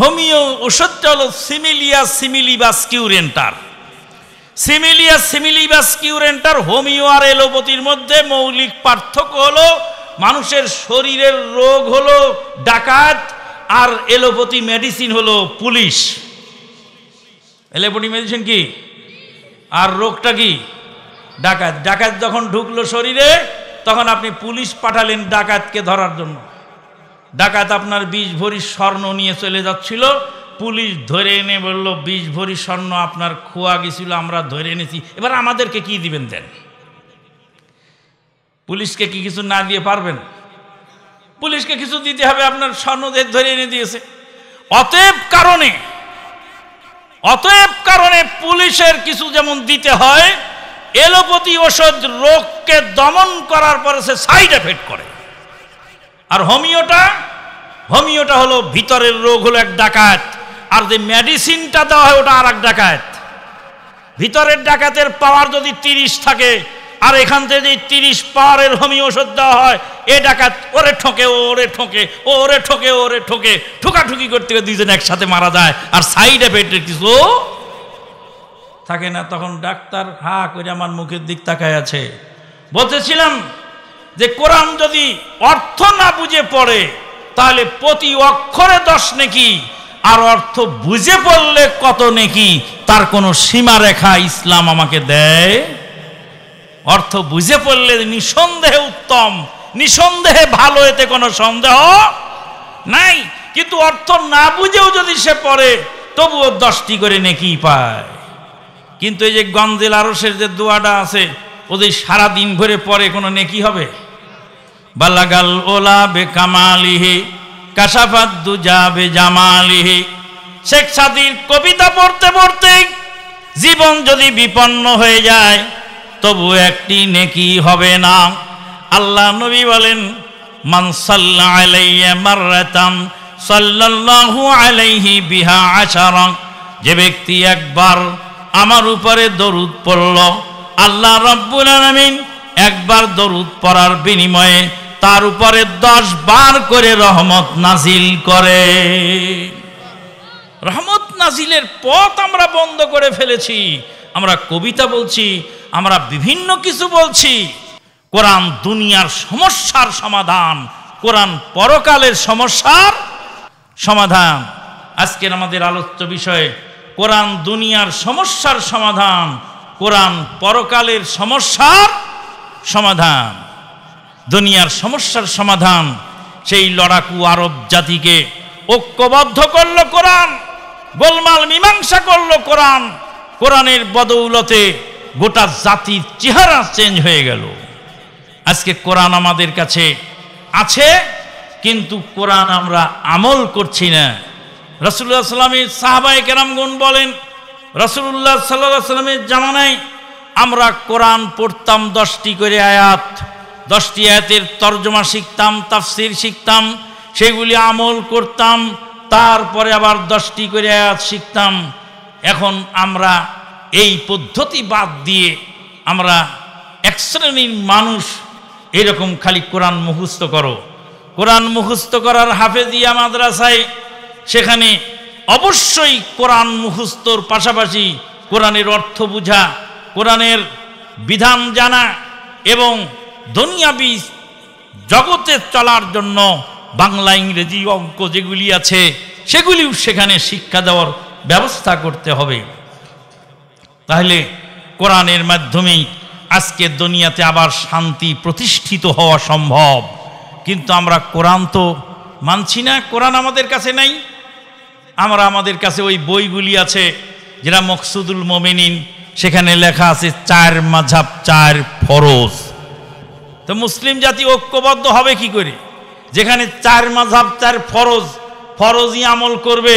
হোমিও ওষুধটা হলো সিমিলিয়া সিমিলিবাস কিউরেন্টার সিমিলিয়া সিমিলিবাস কিউরেন্টার হোমিও আর এলোপতির মধ্যে মৌলিক পার্থক্য হলো মানুষের শরীরের রোগ হলো ডাকাত আর এলোপতি মেডিসিন হলো পুলিশ এলোপতি মেডিসিন কি আর রোগটা কি ডাকাত ডাকাত যখন ঢুকলো শরীরে তখন আপনি পুলিশ পাঠালেন ডাকাতকে ধরার জন্য ডাকাত আপনার বিশ ভরি স্বর্ণ নিয়ে চলে যাচ্ছিল পুলিশ ধরে এনে বলল বিশ ভরি স্বর্ণ আপনার খোয়া গেছিল আমরা ধরে এনেছি এবার আমাদেরকে কি দিবেন দেন পুলিশকে কি কিছু না দিয়ে পারবেন পুলিশকে কিছু দিতে হবে আপনার স্বর্ণদের ধরে এনে দিয়েছে অতএব কারণে অতএব কারণে পুলিশের কিছু যেমন দিতে হয় এলোপ্যাথি ওষুধ রোগকে দমন করার পরে সে সাইড এফেক্ট করে আর হোমিওটা হোমিওটা হলো ভিতরের রোগ হলো এক ডাকাত আর যে মেডিসিনটা দেওয়া হয় ওটা আর এক ডাকাত ভিতরের ডাকাতের পাওয়ার যদি তিরিশ থাকে আর এখান থেকে যদি তিরিশ পাওয়ারের হোমিও ওষুধ দেওয়া হয় এ ডাকাত ওরে ঠোকে ওরে ঠোকে ওরে ঠোকে ওরে ঠোকে ঠোকাঠুকি করতে গিয়ে দুইজন একসাথে মারা যায় আর সাইড এফেক্টের কিছু থাকে না তখন ডাক্তার হা করে আমার মুখের দিক তাকায় আছে বলতেছিলাম যে কোরআন যদি অর্থ না বুঝে পড়ে তাহলে প্রতি অক্ষরে দশ নেকি আর অর্থ বুঝে পড়লে কত নেকি তার কোনো সীমারেখা ইসলাম আমাকে দেয় অর্থ বুঝে পড়লে নিঃসন্দেহে উত্তম নিঃসন্দেহে ভালো এতে কোনো সন্দেহ নাই কিন্তু অর্থ না বুঝেও যদি সে পড়ে তবুও দশটি করে নেকি পায় কিন্তু এই যে গঞ্জেল আরসের যে দোয়াটা আছে ওদের সারা দিন ভরে পরে কোনো নেকি হবে বালাগাল ওলা বে কামালিহি কাশাফাত দুজা বে জামালিহি শেখ সাদির কবিতা পড়তে পড়তে জীবন যদি বিপন্ন হয়ে যায় তবু একটি নেকি হবে না আল্লাহ নবী বলেন মানসাল্লা আলাইয়া মার্রাতাম সাল্লাল্লাহু আলাইহি বিহা আশারা যে ব্যক্তি একবার আমার উপরে দরুদ পড়ল আল্লাহ রব্বুল আলামিন একবার দরুদ পড়ার বিনিময়ে তার উপরে দশ বার করে রহমত নাজিল করে রহমত নাজিলের পথ আমরা বন্ধ করে ফেলেছি আমরা কবিতা বলছি আমরা বিভিন্ন কিছু বলছি কোরআন দুনিয়ার সমস্যার সমাধান কোরআন পরকালের সমস্যার সমাধান আজকের আমাদের আলোচ্য বিষয়ে কোরআন দুনিয়ার সমস্যার সমাধান কোরআন পরকালের সমস্যার সমাধান দুনিয়ার সমস্যার সমাধান সেই লড়াকু আরব জাতিকে ঐক্যবদ্ধ করল কোরআন গোলমাল মীমাংসা করল কোরআন কোরআনের বদৌলতে গোটা জাতির চেহারা চেঞ্জ হয়ে গেল আজকে কোরআন আমাদের কাছে আছে কিন্তু কোরআন আমরা আমল করছি না রসুল্লাহ সাল্লামের সাহাবাই কেরামগুন বলেন রসুল্লাহ সাল্লাহ সাল্লামের জামানায় আমরা কোরআন পড়তাম দশটি করে আয়াত দশটি আয়াতের তর্জমা শিখতাম তাফসির শিখতাম সেগুলি আমল করতাম তারপরে আবার দশটি করে আয়াত শিখতাম এখন আমরা এই পদ্ধতি বাদ দিয়ে আমরা এক শ্রেণীর মানুষ এরকম খালি কোরআন মুখস্থ করো কোরআন মুখস্থ করার হাফেজিয়া মাদ্রাসায় সেখানে অবশ্যই কোরআন মুখস্থর পাশাপাশি কোরআনের অর্থ বুঝা কোরআনের বিধান জানা এবং দুনিয়াবি জগতে চলার জন্য বাংলা ইংরেজি অঙ্ক যেগুলি আছে সেগুলিও সেখানে শিক্ষা দেওয়ার ব্যবস্থা করতে হবে তাহলে কোরআনের মাধ্যমেই আজকে দুনিয়াতে আবার শান্তি প্রতিষ্ঠিত হওয়া সম্ভব কিন্তু আমরা কোরআন তো মানছি না কোরআন আমাদের কাছে নাই আমরা আমাদের কাছে ওই বইগুলি আছে যেটা মকসুদুল মোমেনিন সেখানে লেখা আছে চার মাঝাব চার ফরজ তো মুসলিম জাতি ঐক্যবদ্ধ হবে কি করে যেখানে চার মাঝাব চার ফরজ ফরজই আমল করবে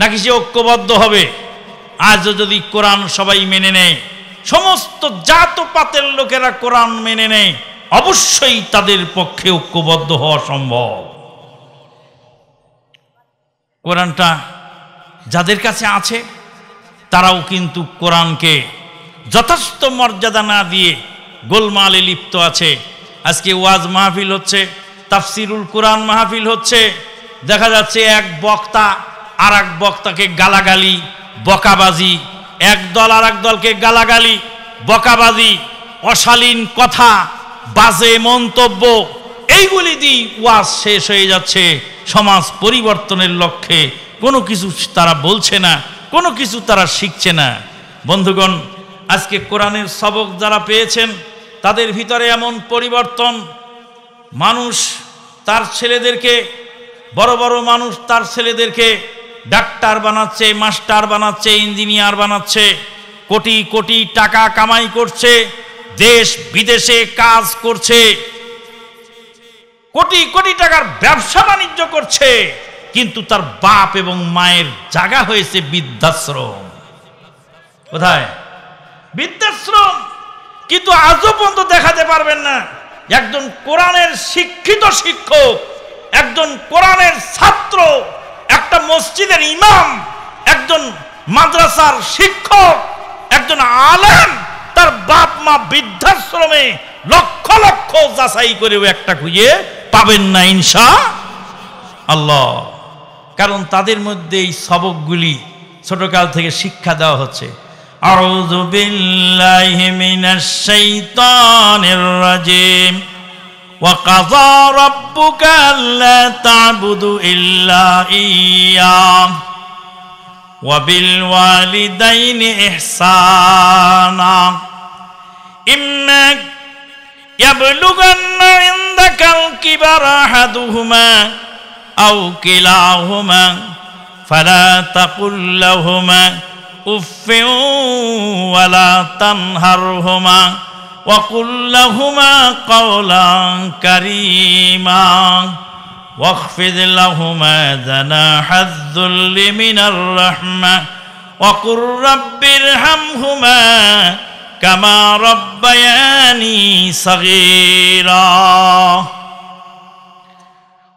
নাকি সে ঐক্যবদ্ধ হবে আজও যদি কোরআন সবাই মেনে নেয় সমস্ত জাত পাতের লোকেরা কোরআন মেনে নেয় অবশ্যই তাদের পক্ষে ঐক্যবদ্ধ হওয়া সম্ভব কোরআনটা যাদের কাছে আছে তারাও কিন্তু কোরআনকে যথেষ্ট মর্যাদা না দিয়ে গোলমালে লিপ্ত আছে আজকে ওয়াজ মাহফিল হচ্ছে তাফসিরুল কোরআন মাহফিল হচ্ছে দেখা যাচ্ছে এক বক্তা আর এক বক্তাকে গালাগালি বকাবাজি এক দল আর এক দলকে গালাগালি বকাবাজি অশালীন কথা বাজে মন্তব্য এইগুলি দিয়ে ওয়াজ শেষ হয়ে যাচ্ছে সমাজ পরিবর্তনের লক্ষ্যে কোনো কিছু তারা বলছে না কোনো কিছু তারা শিখছে না বন্ধুগণ আজকে কোরআনের সবক যারা পেয়েছেন তাদের ভিতরে এমন পরিবর্তন মানুষ তার ছেলেদেরকে বড় বড় মানুষ তার ছেলেদেরকে ডাক্তার বানাচ্ছে মাস্টার বানাচ্ছে ইঞ্জিনিয়ার বানাচ্ছে কোটি কোটি টাকা কামাই করছে দেশ বিদেশে কাজ করছে কোটি কোটি টাকার ব্যবসা বাণিজ্য করছে কিন্তু তার বাপ এবং মায়ের জায়গা হয়েছে বৃদ্ধাশ্রম কোথায় বৃদ্ধাশ্রম কিন্তু আজও পর্যন্ত দেখাতে পারবেন না একজন কোরআনের শিক্ষিত শিক্ষক একজন কোরআনের ছাত্র একটা মসজিদের ইমাম একজন মাদ্রাসার শিক্ষক একজন আলেম তার বাপ মা বৃদ্ধাশ্রমে লক্ষ লক্ষ যাচাই করেও একটা খুঁজে পাবেন না ইনসা আল্লাহ কারণ তাদের মধ্যে এই সবকগুলি ছোটকাল থেকে শিক্ষা দেওয়া হচ্ছে أعوذ بالله من الشيطان الرجيم وقضى ربك ألا تعبد إلا إياه وبالوالدين إحسانا إما يبلغن عندك الكبر أحدهما أو كلاهما فلا تقل لهما উফেওয়ালা তানহার হোমা ওয়াকুল্লাহুমা কওলা কারিমা واخفض لهما جناح الذل من الرحمه وقل رب ارحمهما كما ربياني صغيرا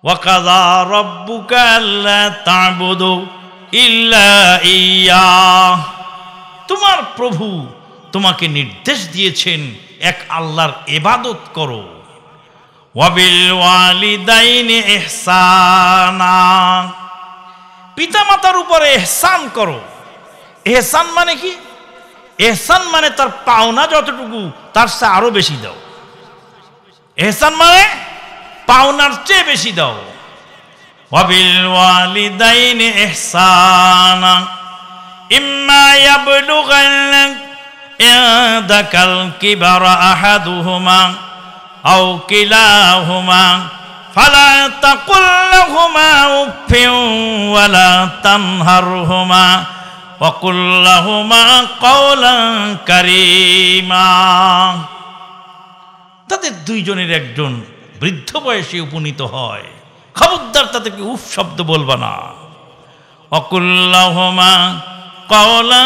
وقضى ربك الا تعبدوا ইল্লা ইয়া তোমার প্রভু তোমাকে নির্দেশ দিয়েছেন এক আল্লাহর এবাদত করো পিতা মাতার উপরে এহসান করো এহসান মানে কি এহসান মানে তার পাওনা যতটুকু তার সে আরো বেশি দাও এহসান মানে পাওনার চেয়ে বেশি দাও وبالوالدين إحسانا إما يبلغن عندك الكبر أحدهما أو كلاهما فلا تقل لهما أف ولا تنهرهما وقل لهما قولا كريما তাদের দুইজনের একজন বৃদ্ধ বয়সে উপনীত হয় খবরদার তাদেরকে উফ শব্দ বলবা না অকুল্লাহমা কওলা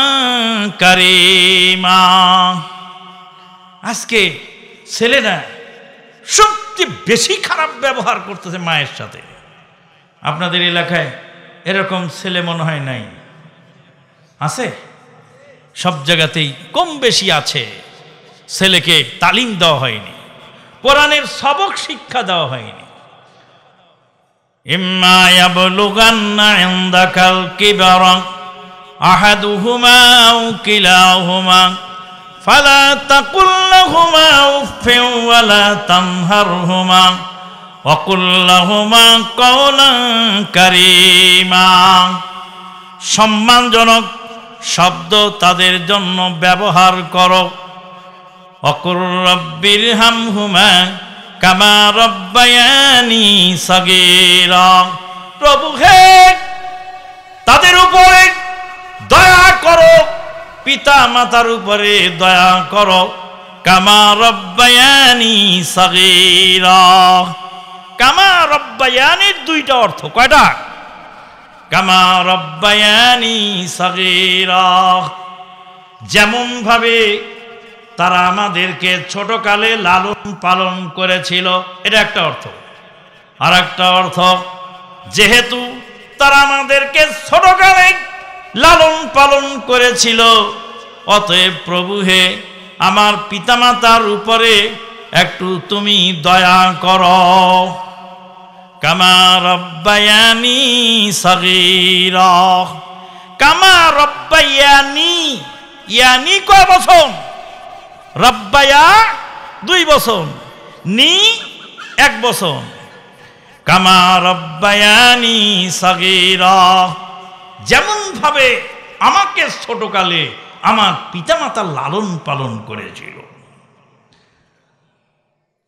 আজকে ছেলেরা সত্যি বেশি খারাপ ব্যবহার করতেছে মায়ের সাথে আপনাদের এলাকায় এরকম ছেলে মনে হয় নাই আছে সব জায়গাতেই কম বেশি আছে ছেলেকে তালিম দেওয়া হয়নি কোরআনের সবক শিক্ষা দেওয়া হয়নি إما يبلغن عندك الكبر أحدهما أو كلاهما فلا تقل لهما أف ولا تنهرهما وقل لهما قولا كريما সম্মানজনক শব্দ তাদের জন্য ব্যবহার করো অকুর রব্বির হাম হুমা কামা রব্বায়ানি সগেরা প্রভু হে তাদের উপরে দয়া করো পিতা মাতার উপরে দয়া করো কামা রব্বায়ানি সগেরা কামা রব্বায়ানির দুইটা অর্থ কয়টা কামা রব্বায়ানি সগেরা যেমন ভাবে তারা আমাদেরকে ছোটকালে লালন পালন করেছিল এটা একটা অর্থ আর একটা অর্থ যেহেতু তারা আমাদেরকে ছোটকালে লালন পালন করেছিল অতএব প্রভু হে আমার পিতামাতার উপরে একটু তুমি দয়া কর কামা রব্বায়ানি সগির ইয়ানি কয় বছর রব্বায়া দুই বসন নি এক বসন কামা রব্বায়ানি সগির যেমনভাবে আমাকে ছোটকালে আমার পিতামাতা লালন পালন করেছিল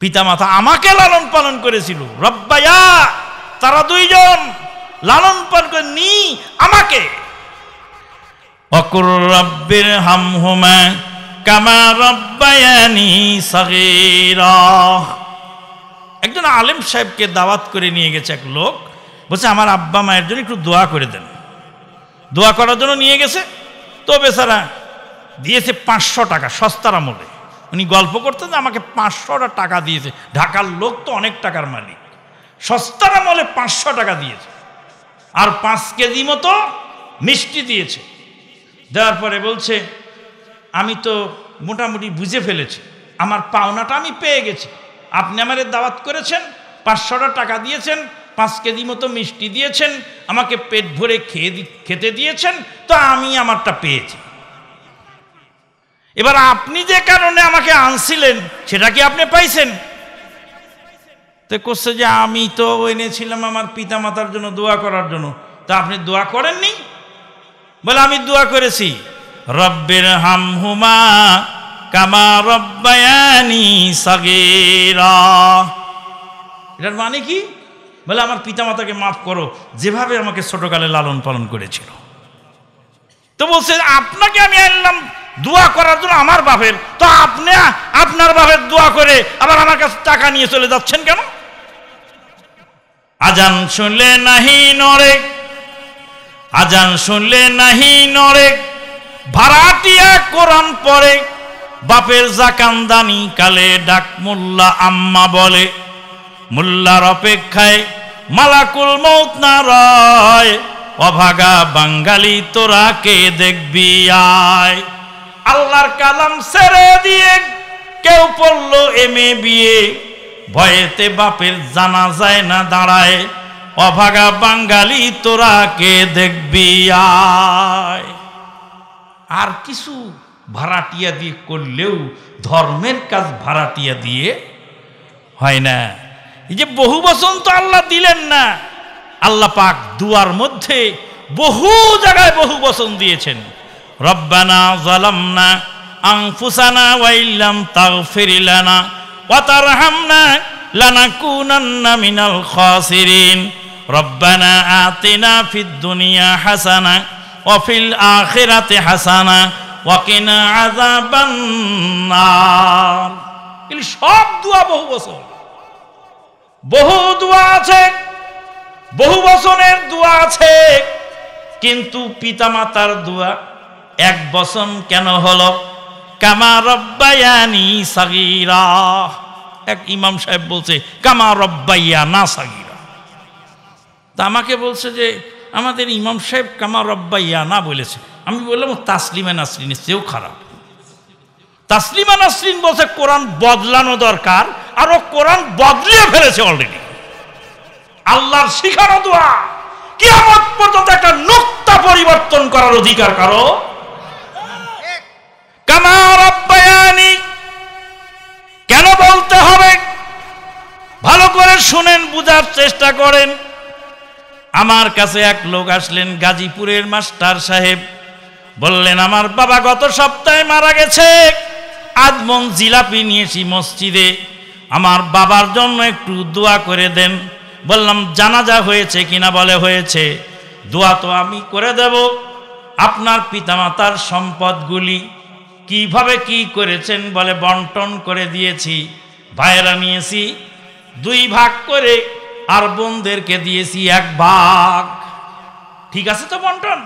পিতামাতা আমাকে লালন পালন করেছিল রব্বায়া তারা দুইজন লালন পালন নি আমাকে অকুর রব্বের হাম হোমায় কামা রব্বায়ানি একজন আলেম সাহেবকে দাওয়াত করে নিয়ে গেছে এক লোক বলছে আমার আব্বা মায়ের জন্য একটু দোয়া করে দেন দোয়া করার জন্য নিয়ে গেছে তো বেচারা দিয়েছে পাঁচশো টাকা সস্তার আমলে উনি গল্প করতেন যে আমাকে পাঁচশোটা টাকা দিয়েছে ঢাকার লোক তো অনেক টাকার মালিক সস্তার আমলে পাঁচশো টাকা দিয়েছে আর পাঁচ কেজি মতো মিষ্টি দিয়েছে দেওয়ার পরে বলছে আমি তো মোটামুটি বুঝে ফেলেছি আমার পাওনাটা আমি পেয়ে গেছি আপনি আমার দাওয়াত করেছেন পাঁচশোটা টাকা দিয়েছেন পাঁচ কেজি মতো মিষ্টি দিয়েছেন আমাকে পেট ভরে খেয়ে খেতে দিয়েছেন তো আমি আমারটা পেয়েছি এবার আপনি যে কারণে আমাকে আনছিলেন সেটা কি আপনি পাইছেন তো করছে যে আমি তো এনেছিলাম আমার পিতা মাতার জন্য দোয়া করার জন্য তা আপনি দোয়া করেননি বলে আমি দোয়া করেছি রব্বের হাম হুমা কামা রব্বায়ানি সগেরা এটার মানে কি বলে আমার পিতামাতাকে মাফ করো যেভাবে আমাকে ছোটকালে লালন পালন করেছিল তো বলছে আপনাকে আমি আনলাম দোয়া করার জন্য আমার বাপের তো আপনি আপনার বাপের দোয়া করে আবার আমার কাছে টাকা নিয়ে চলে যাচ্ছেন কেন আজান শুনলে নাহি নরে আজান শুনলে নাহি নরে ভাড়াটিয়া কোরআন পরে বাপের জাকান্দানি কালে ডাক মোল্লা আম্মা বলে মোল্লার অপেক্ষায় মালাকুল মৌত না রয় অভাগা বাঙালি তোরা কে দেখবি আয় আল্লাহর কালাম ছেড়ে দিয়ে কেউ পড়ল এম এ বিয়ে ভয়েতে বাপের জানা যায় না দাঁড়ায় অভাগা বাঙালি তোরা কে দেখবি আয় আর কিছু ভাড়াটিয়া দিয়ে করলেও ধর্মের কাজ ভাড়াটিয়া দিয়ে হয় না এই যে বহু বচন তো আল্লাহ দিলেন না আল্লাহ পাক দুয়ার মধ্যে বহু জায়গায় বহু বচন দিয়েছেন রব্বানা জালামনা আংফুসানা ওয়াইলাম তাগফির লানা ওয়া তারহামনা লানাকুনান্না মিনাল খাসিরিন রব্বানা আতিনা ফিদ দুনিয়া হাসানা অফিল আখেরাতে হাসানা ওয়াকিনা আযাবান নার এগুলি সব দোয়া বহু বছর বহু দোয়া আছে বহু বছরের দোয়া আছে কিন্তু পিতামাতার দোয়া এক বছর কেন হল কামা রব্বায়ানি সাগিরা এক ইমাম সাহেব বলছে কামারব্বাইয়া না সাগিরা তা আমাকে বলছে যে আমাদের ইমাম সাহেব কামা ইয়া না বলেছে আমি বললাম তাসলিমা নাসরিন সেও খারাপ তাসলিমা নাসরিন বলছে কোরআন বদলানো দরকার আরও কোরআন বদলিয়ে ফেলেছে অলরেডি আল্লাহর শিখানো দোয়া কিয়ামত পর্যন্ত একটা নোক্তা পরিবর্তন করার অধিকার কারো কামার আব্বায়ানি কেন বলতে হবে ভালো করে শুনেন বুঝার চেষ্টা করেন আমার কাছে এক লোক আসলেন গাজীপুরের মাস্টার সাহেব বললেন আমার বাবা গত সপ্তাহে মারা গেছে আদমন জিলাপি নিয়েছি মসজিদে আমার বাবার জন্য একটু দোয়া করে দেন বললাম জানাজা হয়েছে কিনা বলে হয়েছে দোয়া তো আমি করে দেব আপনার পিতামাতার সম্পদগুলি কিভাবে কি করেছেন বলে বন্টন করে দিয়েছি ভাইয়েরা নিয়েছি দুই ভাগ করে আর বোনদেরকে দিয়েছি এক ভাগ ঠিক আছে তো বন্টন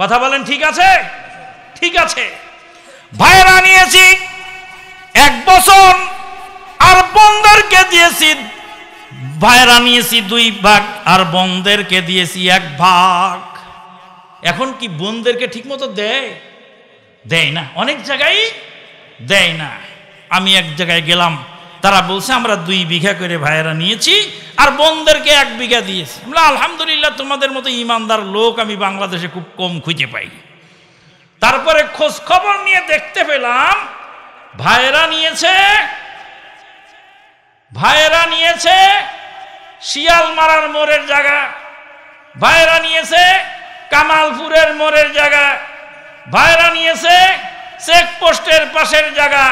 কথা বলেন ঠিক আছে ঠিক আছে ভাইরা নিয়েছি এক বছর আর বোনদেরকে দিয়েছি ভাইরা নিয়েছি দুই ভাগ আর বোনদেরকে দিয়েছি এক ভাগ এখন কি বোনদেরকে ঠিক মতো দেয় দেয় না অনেক জায়গায় দেয় না আমি এক জায়গায় গেলাম তারা বলছে আমরা দুই বিঘা করে ভাইয়েরা নিয়েছি আর বোনদেরকে এক বিঘা দিয়েছি আমরা আলহামদুলিল্লাহ তোমাদের মতো ইমানদার লোক আমি বাংলাদেশে খুব কম খুঁজে পাই তারপরে খোঁজ খবর নিয়ে দেখতে পেলাম ভাইয়েরা নিয়েছে ভাইয়েরা নিয়েছে শিয়াল মারার মোড়ের জায়গা ভাইয়েরা নিয়েছে কামালপুরের মোড়ের জায়গা ভাইয়েরা নিয়েছে চেকপোস্টের পাশের জায়গা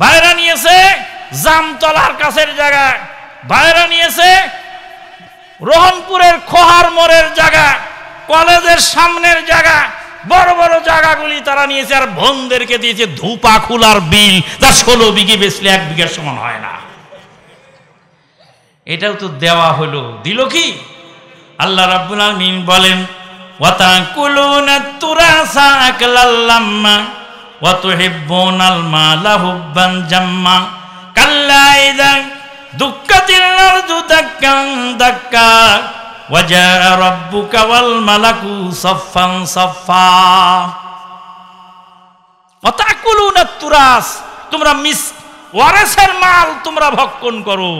বাইরা নিয়েছে জামতলার কাছের জায়গা বাইরা নিয়েছে রোহনপুরের খোহার মোড়ের জায়গা কলেজের সামনের জায়গা বড় বড় জায়গাগুলি তারা নিয়েছে আর বোনদেরকে দিয়েছে ধূপা খুলার বিল যা ষোলো বিঘে বেসলে এক বিঘের সমান হয় না এটাও তো দেওয়া হলো দিল কি আল্লাহ রাবুল আলমিন বলেন ওয়াতা কুলুনা وتحبون المال حبا جما كلا إذا دكت الأرض دكا دكا وجاء ربك والملك صفا صفا وتأكلون التراث তোমরা মিস ওয়ারেসের মাল তোমরা ভক্ষণ করো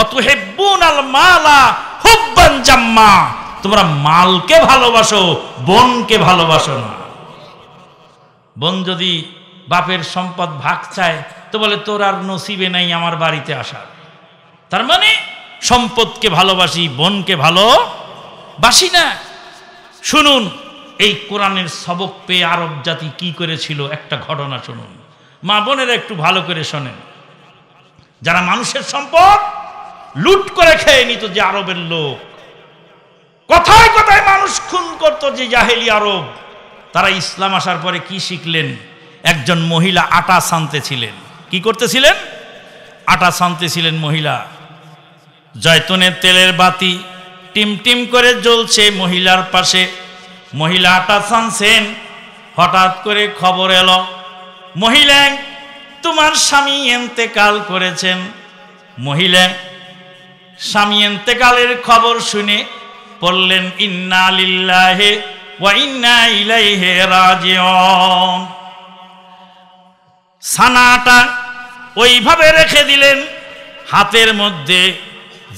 অতুহেব্বুন আল মালা হুব্বান জাম্মা তোমরা মালকে ভালোবাসো বোনকে ভালোবাসো না বোন যদি বাপের সম্পদ ভাগ চায় তো বলে তোর আর নসিবে নাই আমার বাড়িতে আসার তার মানে সম্পদকে ভালোবাসি বোনকে ভালোবাসি না শুনুন এই কোরআনের সবক পেয়ে আরব জাতি কি করেছিল একটা ঘটনা শুনুন মা বোনেরা একটু ভালো করে শোনেন যারা মানুষের সম্পদ লুট করে খেয়ে নিত যে আরবের লোক কথায় কথায় মানুষ খুন করত যে জাহেলি আরব তারা ইসলাম আসার পরে কি শিখলেন একজন মহিলা আটা সানতে ছিলেন কি করতেছিলেন আটা সানতে ছিলেন মহিলা জয়তুনের তেলের বাতি টিমটিম করে জ্বলছে মহিলার পাশে মহিলা আটা সানছেন হঠাৎ করে খবর এলো মহিলা তোমার স্বামী এন্তেকাল করেছেন মহিলা স্বামী এন্তেকালের খবর শুনে পড়লেন ইন্না আলিল্লাহে সানাটা ওইভাবে রেখে দিলেন হাতের মধ্যে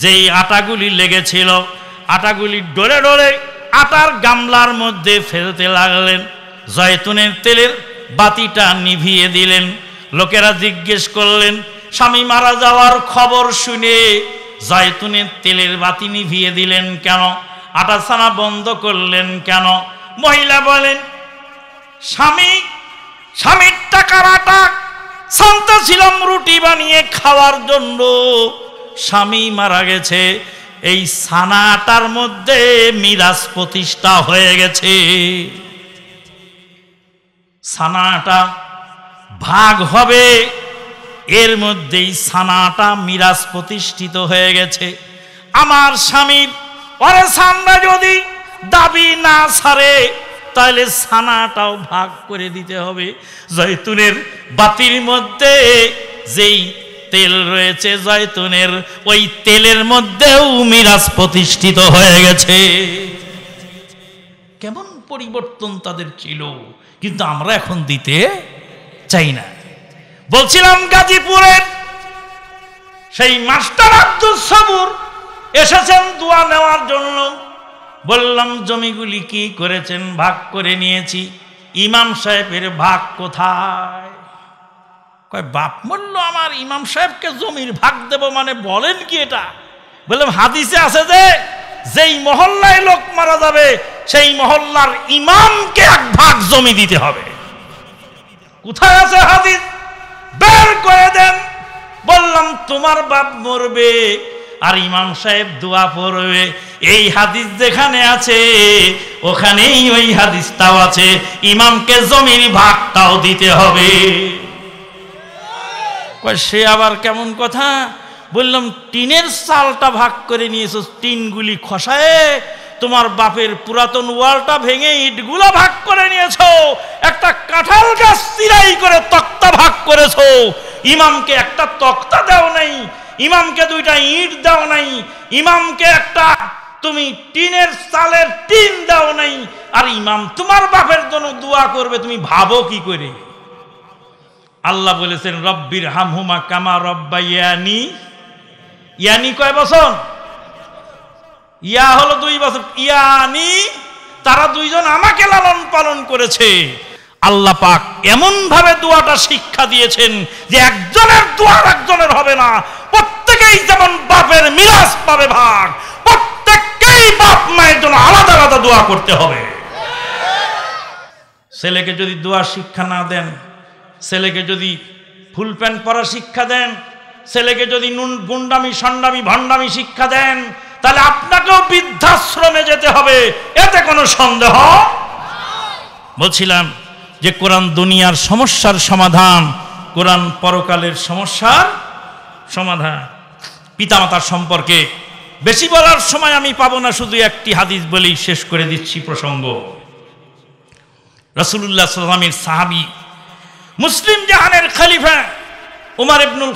যেই আটাগুলি লেগেছিল আটাগুলি ডরে ডরে আটার গামলার মধ্যে ফেলতে লাগলেন জয়তুনের তেলের বাতিটা নিভিয়ে দিলেন লোকেরা জিজ্ঞেস করলেন স্বামী মারা যাওয়ার খবর শুনে জয়তুনের তেলের বাতি নিভিয়ে দিলেন কেন আটাছানা বন্ধ করলেন কেন মহিলা বলেন স্বামী স্বামীর টাকার আটা ছিলাম রুটি বানিয়ে খাওয়ার জন্য স্বামী মারা গেছে এই সানাটার মধ্যে মিরাজ প্রতিষ্ঠা হয়ে গেছে সানাটা ভাগ হবে এর মধ্যেই সানাটা মিরাজ প্রতিষ্ঠিত হয়ে গেছে আমার স্বামীর ওরে সানরা যদি দাবি না সারে তাহলে ছানাটাও ভাগ করে দিতে হবে জয়তুনের বাতির মধ্যে যেই তেল রয়েছে জয়তুনের ওই তেলের মধ্যেও মিরাজ প্রতিষ্ঠিত হয়ে গেছে কেমন পরিবর্তন তাদের ছিল কিন্তু আমরা এখন দিতে চাই না বলছিলাম গাজীপুরের সেই মাস্টার আব্দুল সাবুর এসেছেন দোয়া নেওয়ার জন্য বললাম জমিগুলি কি করেছেন ভাগ করে নিয়েছি ইমাম সাহেবের ভাগ কোথায় কয় বাপ মূল্য আমার ইমাম সাহেবকে জমির ভাগ দেব মানে বলেন কি এটা বললাম হাদিসে আছে যে যেই মহল্লায় লোক মারা যাবে সেই মহল্লার ইমামকে এক ভাগ জমি দিতে হবে কোথায় আছে হাদিস বের করে দেন বললাম তোমার বাপ মরবে আর ইমাম সাহেব দোয়া পড়বে এই হাদিস যেখানে আছে ওখানেই ওই হাদিসটাও আছে ইমামকে জমির ভাগটাও দিতে হবে সে আবার কেমন কথা বললাম টিনের চালটা ভাগ করে নিয়েছ টিনগুলি খসায় তোমার বাপের পুরাতন ওয়ালটা ভেঙে ইটগুলো ভাগ করে নিয়েছ একটা কাঁঠাল গাছ চিরাই করে তক্তা ভাগ করেছ ইমামকে একটা তক্তা দেও নাই ইমামকে দুইটা ইট দাও নাই ইমামকে একটা তুমি টিনের সালের টিন দাও নাই আর ইমাম তোমার বাপের জন্য দোয়া করবে তুমি ভাবো কি করে আল্লাহ বলেছেন রব্বির হামহুমা কামা রব্বা ইয়ানি ইয়ানি কয় বছর ইয়া হলো দুই বছর ইয়ানি তারা দুইজন আমাকে লালন পালন করেছে আল্লাহ পাক এমনভাবে দোয়াটা শিক্ষা দিয়েছেন যে একজনের দোয়ার একজনের হবে না প্রত্যেকেই যেমন বাপের মিলাস পাবে ভাগ প্রত্যেককেই বাপ মায়ের জন্য আলাদা আলাদা দোয়া করতে হবে ছেলেকে যদি দোয়ার শিক্ষা না দেন ছেলেকে যদি ফুল প্যান্ট পরা শিক্ষা দেন ছেলেকে যদি নুন গুন্ডামি সন্ডামি ভণ্ডামি শিক্ষা দেন তাহলে আপনাকেও বৃদ্ধাশ্রমে যেতে হবে এতে কোনো সন্দেহ বলছিলাম যে কোরআন দুনিয়ার সমস্যার সমাধান কোরআন পরকালের সমস্যার সমাধান পিতামাতার সম্পর্কে বেশি বলার সময় আমি পাবো না শুধু একটি হাদিস বলেই শেষ করে দিচ্ছি প্রসঙ্গ রসুল্লাহ সালামের সাহাবি মুসলিম জাহানের খালিফা উমার ইবনুল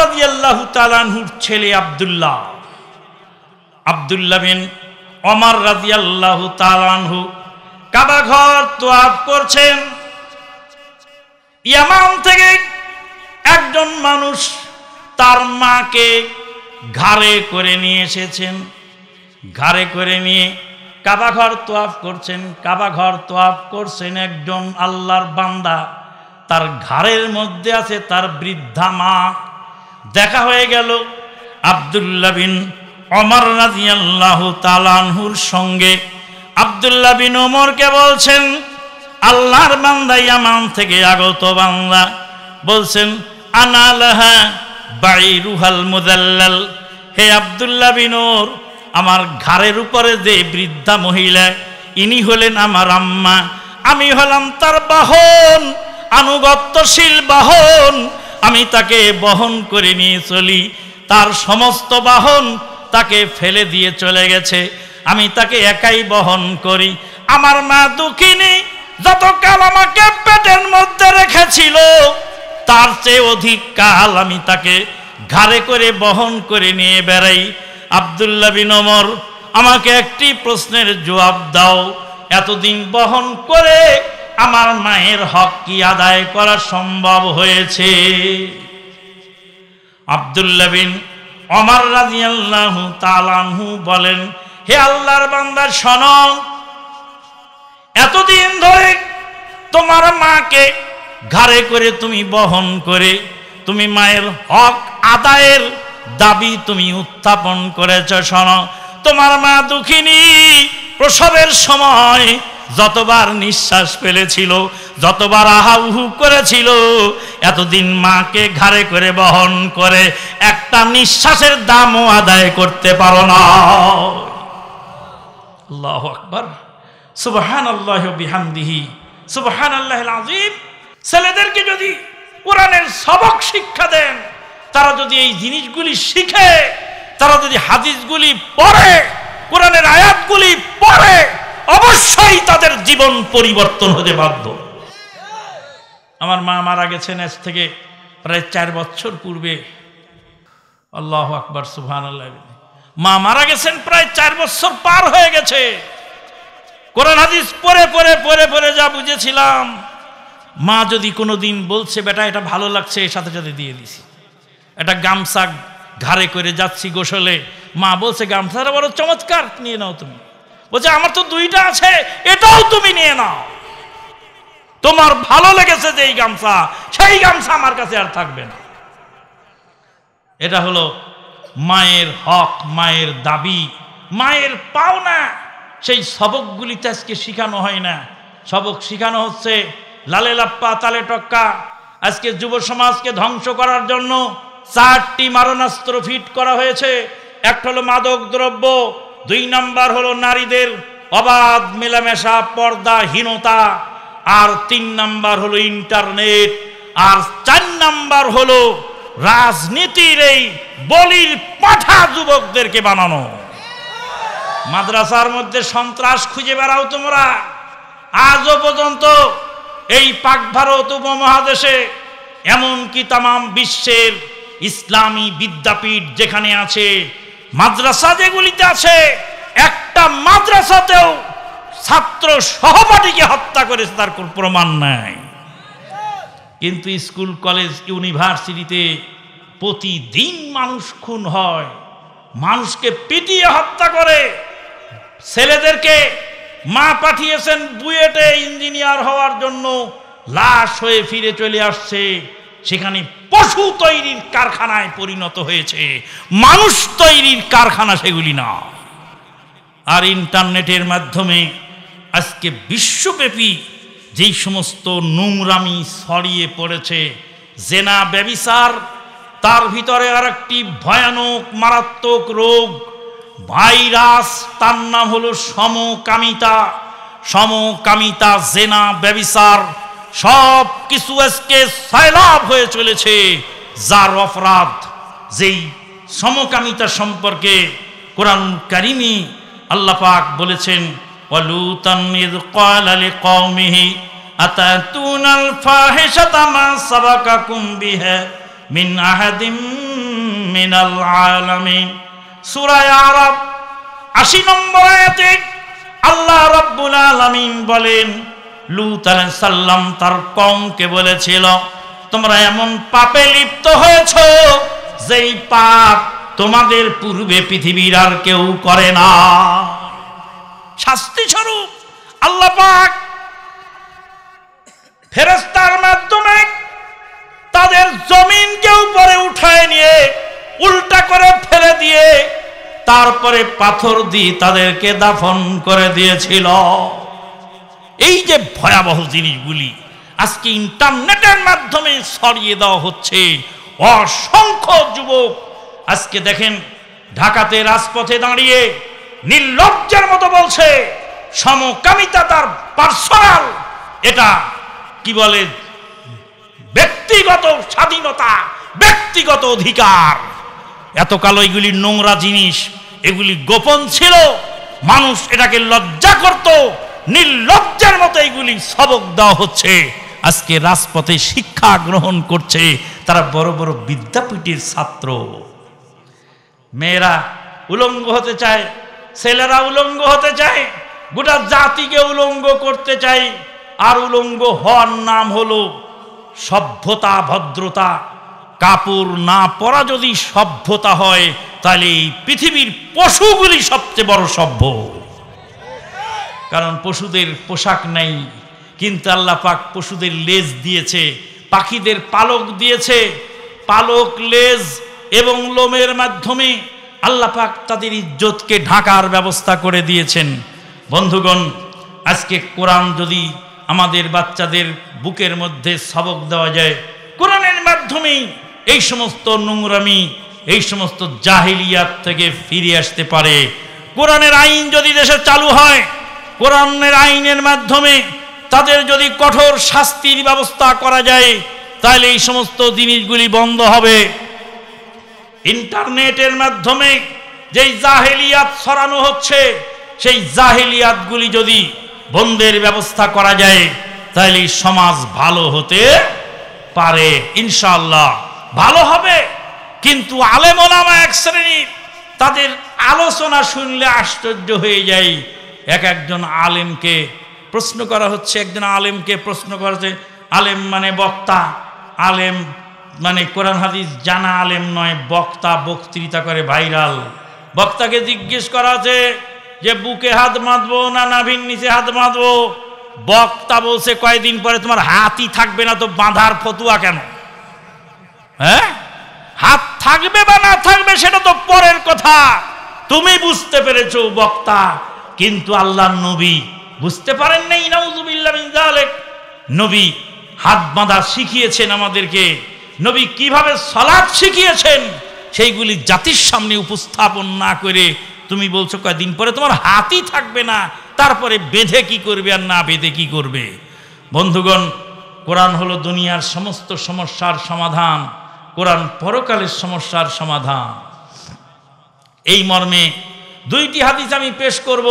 রাজি আল্লাহ তালানহুর ছেলে আবদুল্লাহ আবদুল্লাহ বিন রাজি আল্লাহ তালানহু কাবা ঘর তোয়াফ করছেন ইয়ামান থেকে একজন মানুষ তার মাকে ঘাড়ে করে নিয়ে এসেছেন ঘাড়ে করে নিয়ে কাবাঘর তোয়াফ করছেন কাবাঘর তোয়াফ করছেন একজন আল্লাহর বান্দা তার ঘাড়ের মধ্যে আছে তার বৃদ্ধা মা দেখা হয়ে গেল আবদুল্লা বিন অমর রাজিয়াল্লাহ তালানহুর সঙ্গে আবদুল্লাহ বিন ওমরকে বলছেন আল্লাহর বান্দা ইয়ামান থেকে আগত বান্দা বলছেন আনালাহা বাই রুহাল মুদাল্লাল হে আবদুল্লাহ বিনোর আমার ঘাড়ের উপরে যে বৃদ্ধা মহিলা ইনি হলেন আমার আম্মা আমি হলাম তার বাহন আনুগত্যশীল বাহন আমি তাকে বহন করে নিয়ে চলি তার সমস্ত বাহন তাকে ফেলে দিয়ে চলে গেছে আমি তাকে একাই বহন করি আমার মা দুঃখিনী যতকাল আমাকে পেটের মধ্যে রেখেছিল তার চেয়ে অধিক কাল আমি তাকে ঘাড়ে করে বহন করে নিয়ে বেড়াই আবদুল্লা বিন ওমর আমাকে একটি প্রশ্নের জবাব দাও এতদিন বহন করে আমার মায়ের হক কি আদায় করা সম্ভব হয়েছে আবদুল্লা বিন অমর রাজিয়াল্লাহ তালানহু বলেন হে আল্লাহর বান্দার সন এতদিন ধরে তোমার মাকে ঘাড়ে করে তুমি বহন করে তুমি মায়ের হক আদায়ের দাবি তুমি উত্থাপন করেছ সন তোমার মা দুঃখিনী প্রসবের সময় যতবার নিঃশ্বাস ফেলেছিল যতবার আহাউহু করেছিল এতদিন মাকে ঘাড়ে করে বহন করে একটা নিঃশ্বাসের দামও আদায় করতে পারো না আল্লাহ আকবর সুবাহান আল্লাহ বিহামদিহি সুবাহান আল্লাহ আজিম ছেলেদেরকে যদি কোরআনের সবক শিক্ষা দেন তারা যদি এই জিনিসগুলি শিখে তারা যদি হাদিসগুলি পড়ে কোরআনের আয়াতগুলি পড়ে অবশ্যই তাদের জীবন পরিবর্তন হতে বাধ্য আমার মা মারা গেছেন এস থেকে প্রায় চার বছর পূর্বে আল্লাহ আকবর সুহান আল্লাহ মা মারা গেছেন প্রায় চার বছর পার হয়ে গেছে কোরআন হাদিস পরে পরে পরে পরে যা বুঝেছিলাম মা যদি কোনো দিন বলছে বেটা এটা ভালো লাগছে এর সাথে সাথে দিয়ে দিছি এটা গামছা ঘাড়ে করে যাচ্ছি গোসলে মা বলছে গামছাটা বড় চমৎকার নিয়ে নাও তুমি বলছে আমার তো দুইটা আছে এটাও তুমি নিয়ে নাও তোমার ভালো লেগেছে যে এই গামছা সেই গামছা আমার কাছে আর থাকবে না এটা হলো মায়ের হক মায়ের দাবি মায়ের পাওনা সেই সবকগুলিতে আজকে শিখানো হয় না সবক শিখানো হচ্ছে লালে লাপ্পা তালে টক্কা আজকে যুব সমাজকে ধ্বংস করার জন্য চারটি মারণাস্ত্র ফিট করা হয়েছে একটা হলো মাদক দ্রব্য দুই নাম্বার হলো নারীদের অবাধ মেলামেশা পর্দাহীনতা আর তিন নাম্বার হলো ইন্টারনেট আর চার নাম্বার হলো রাজনীতির এই বলির পাঠা যুবকদেরকে বানানো মাদ্রাসার মধ্যে সন্ত্রাস খুঁজে বেড়াও তোমরা আজও পর্যন্ত এই পাক ভারত উপমহাদেশে এমনকি তাম বিশ্বের ইসলামী বিদ্যাপীঠ যেখানে আছে মাদ্রাসা যেগুলিতে আছে একটা মাদ্রাসাতেও ছাত্র সহপাঠীকে হত্যা করেছে তার প্রমাণ নাই কিন্তু স্কুল কলেজ ইউনিভার্সিটিতে প্রতিদিন মানুষ খুন হয় মানুষকে পিটিয়ে হত্যা করে ছেলেদেরকে মা পাঠিয়েছেন বুয়েটে ইঞ্জিনিয়ার হওয়ার জন্য লাশ হয়ে ফিরে চলে আসছে সেখানে পশু তৈরির কারখানায় পরিণত হয়েছে মানুষ তৈরির কারখানা সেগুলি না আর ইন্টারনেটের মাধ্যমে আজকে বিশ্বব্যাপী যেই সমস্ত নোংরামি ছড়িয়ে পড়েছে জেনা ব্যবিচার তার ভিতরে আর একটি ভয়ানক মারাত্মক রোগ ভাইরাস তার নাম হলো সমকামিতা সমকামিতা জেনা ব্যবিচার সব কিছু আজকে সয়লাভ হয়ে চলেছে যার অপরাধ যেই সমকামিতা সম্পর্কে কোরআন করিমি আল্লাপাক বলেছেন ولوطا إذ قال لقومه أتأتون الفاحشة ما سبقكم بها من أحد من العالمين سورة আরব আশি নম্বর আয়াতে আল্লাহ রব্বুল আলমিন বলেন লুত সাল্লাম তার কমকে বলেছিল তোমরা এমন পাপে লিপ্ত হয়েছ যেই পাপ তোমাদের পূর্বে পৃথিবীর আর কেউ করে না শাস্তি স্বরূপ আল্লাহ পাক ফেরস্তার মাধ্যমে তাদের জমিনকে উপরে উঠায় নিয়ে উল্টা করে ফেলে দিয়ে তারপরে পাথর দিয়ে তাদেরকে দাফন করে দিয়েছিল এই যে ভয়াবহ জিনিসগুলি আজকে ইন্টারনেটের মাধ্যমে ছড়িয়ে দেওয়া হচ্ছে অসংখ্য যুবক আজকে দেখেন ঢাকাতে রাজপথে দাঁড়িয়ে নির্লজ্জের মতো বলছে সমকামিতা তার পার্সোনাল এটা কি বলে ব্যক্তিগত স্বাধীনতা ব্যক্তিগত অধিকার এতকাল এগুলি নোংরা জিনিস এগুলি গোপন ছিল মানুষ এটাকে লজ্জা করত নির্লজ্জের মতো এগুলি সবক দেওয়া হচ্ছে আজকে রাজপথে শিক্ষা গ্রহণ করছে তারা বড় বড় বিদ্যাপীঠের ছাত্র মেয়েরা উলঙ্গ হতে চায় ছেলেরা উলঙ্গ হতে চায় গোটা জাতিকে উলঙ্গ করতে চাই আর উলঙ্গ হওয়ার নাম হলো সভ্যতা ভদ্রতা কাপড় না পরা যদি সভ্যতা হয় তাহলে এই পৃথিবীর পশুগুলি সবচেয়ে বড় সভ্য কারণ পশুদের পোশাক নাই কিন্তু আল্লাহ পাক পশুদের লেজ দিয়েছে পাখিদের পালক দিয়েছে পালক লেজ এবং লোমের মাধ্যমে আল্লাহ পাক তাদের ইজ্জতকে ঢাকার ব্যবস্থা করে দিয়েছেন বন্ধুগণ আজকে কোরআন যদি আমাদের বাচ্চাদের বুকের মধ্যে সবক দেওয়া যায় কোরআনের মাধ্যমেই এই সমস্ত নোংরামি এই সমস্ত জাহিলিয়াত থেকে ফিরে আসতে পারে কোরআনের আইন যদি দেশে চালু হয় কোরআনের আইনের মাধ্যমে তাদের যদি কঠোর শাস্তির ব্যবস্থা করা যায় তাহলে এই সমস্ত জিনিসগুলি বন্ধ হবে ইন্টারনেটের মাধ্যমে যেই জাহেলিয়াত ছড়ানো হচ্ছে সেই জাহেলিয়াতগুলি যদি বন্ধের ব্যবস্থা করা যায় তাহলে সমাজ ভালো হতে পারে ইনশাল্লাহ ভালো হবে কিন্তু আলেমনামা এক শ্রেণীর তাদের আলোচনা শুনলে আশ্চর্য হয়ে যায় এক একজন আলেমকে প্রশ্ন করা হচ্ছে একজন আলেমকে প্রশ্ন করা হচ্ছে আলেম মানে বক্তা আলেম মানে কোরআন হাদিস জানা আলেম নয় বক্তা বক্তৃতা করে ভাইরাল বক্তাকে জিজ্ঞেস করা আছে যে বুকে হাত বাঁধবো না নাভিন নিচে হাত বাঁধবো বক্তা বলছে কয়েকদিন পরে তোমার হাতই থাকবে না তো বাঁধার ফতুয়া কেন হ্যাঁ হাত থাকবে বা না থাকবে সেটা তো পরের কথা তুমি বুঝতে পেরেছ বক্তা কিন্তু আল্লাহ নবী বুঝতে পারেন নাই নবী হাত বাঁধা শিখিয়েছেন আমাদেরকে নবী কিভাবে সলাদ শিখিয়েছেন সেইগুলি জাতির সামনে উপস্থাপন না করে তুমি বলছো কয়েকদিন পরে তোমার হাতই থাকবে না তারপরে বেঁধে কি করবে আর না বেঁধে কি করবে বন্ধুগণ কোরআন হলো দুনিয়ার সমস্ত সমস্যার সমাধান কোরআন পরকালের সমস্যার সমাধান এই মর্মে দুইটি হাদিস আমি পেশ করব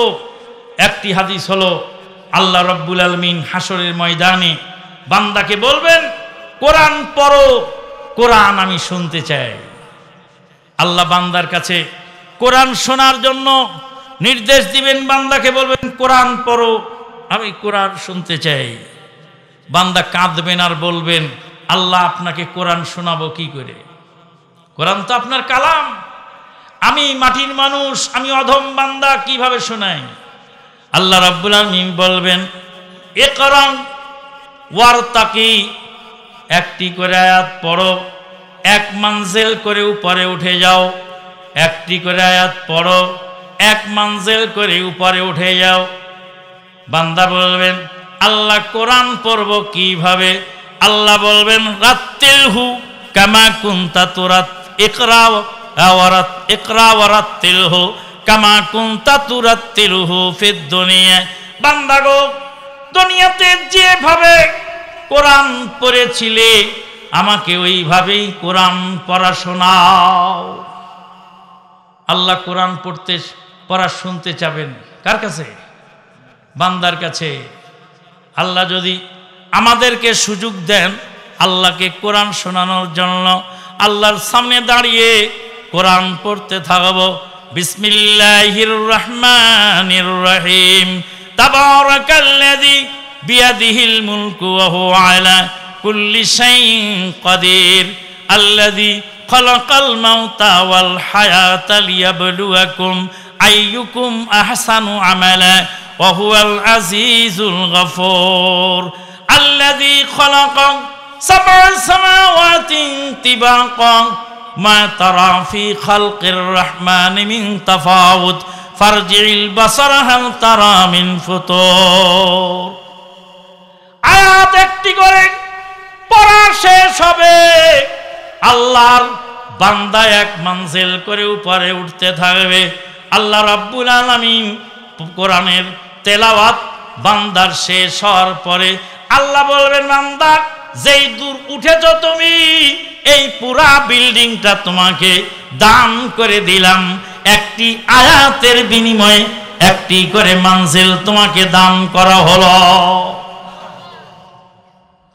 একটি হাদিস হলো আল্লাহ রব্বুল আলমিন হাসরের ময়দানে বান্দাকে বলবেন কোরআন পড়ো কোরআন আমি শুনতে চাই আল্লাহ বান্দার কাছে কোরআন শোনার জন্য নির্দেশ দিবেন বান্দাকে বলবেন কোরআন পড়ো আমি কোরআন শুনতে চাই বান্দা কাঁদবেন আর বলবেন আল্লাহ আপনাকে কোরআন শোনাবো কি করে কোরআন তো আপনার কালাম আমি মাটির মানুষ আমি অধম বান্দা কিভাবে শোনাই আল্লাহ রাবুল আলমিন বলবেন এ কারণ ওয়ার একটি করে আয়াত পড়ো এক মানজেল করে উপরে উঠে যাও একটি করে আয়াত পড়ো এক মানজেল করে উপরে উঠে যাও বান্দা বলবেন আল্লাহ কোরআন পড়ব কিভাবে আল্লাহ বলবেন রাত্তিল হু কামা কুন্তা তোরাত একরা ওয়ারাত একরা ওয়ারাত্তিল হু কামা কুন্তা তুরাত্তিল হু ফির দুনিয়া বান্দা গো দুনিয়াতে যেভাবে কোরআন পড়েছিলে আমাকে ওইভাবেই কোরআন পড়া শোনাও আল্লাহ কোরআন পড়তে পড়া শুনতে চাবেন কার কাছে বান্দার কাছে আল্লাহ যদি আমাদেরকে সুযোগ দেন আল্লাহকে কোরআন শোনানোর জন্য আল্লাহর সামনে দাঁড়িয়ে কোরআন পড়তে থাকবো বিসমিল্লাহির রহমানির রহিম তাবারাকাল্লাযী বিয়াদিহিল মুলকু ওহু আলা কুল্লি শাইইন কাদির আল্লাদি খলাকাল মাউতা ওয়াল হায়াতা লিয়াবলুয়াকুম আইয়ুকুম আহসানু আমালা ওয়া হুয়াল আজিজুল গফুর আল্লাযী খলাকা সাবআ সামাওয়াতিন তিবাকা ما ترى في خلق الرحمن من تفاوت فارجع البصر هل ترى মিন فطور আয়াত একটি করে পড়া শেষ হবে আল্লাহর বান্দা এক মানজেল করে উপরে উঠতে থাকবে আল্লাহ রাব্বুল আলমিন কোরআনের তেলাওয়াত বান্দার শেষ হওয়ার পরে আল্লাহ বলবেন বান্দা যেই দূর উঠেছ তুমি এই পুরা বিল্ডিংটা তোমাকে দান করে দিলাম একটি আয়াতের বিনিময়ে একটি করে মানজিল তোমাকে দান করা হলো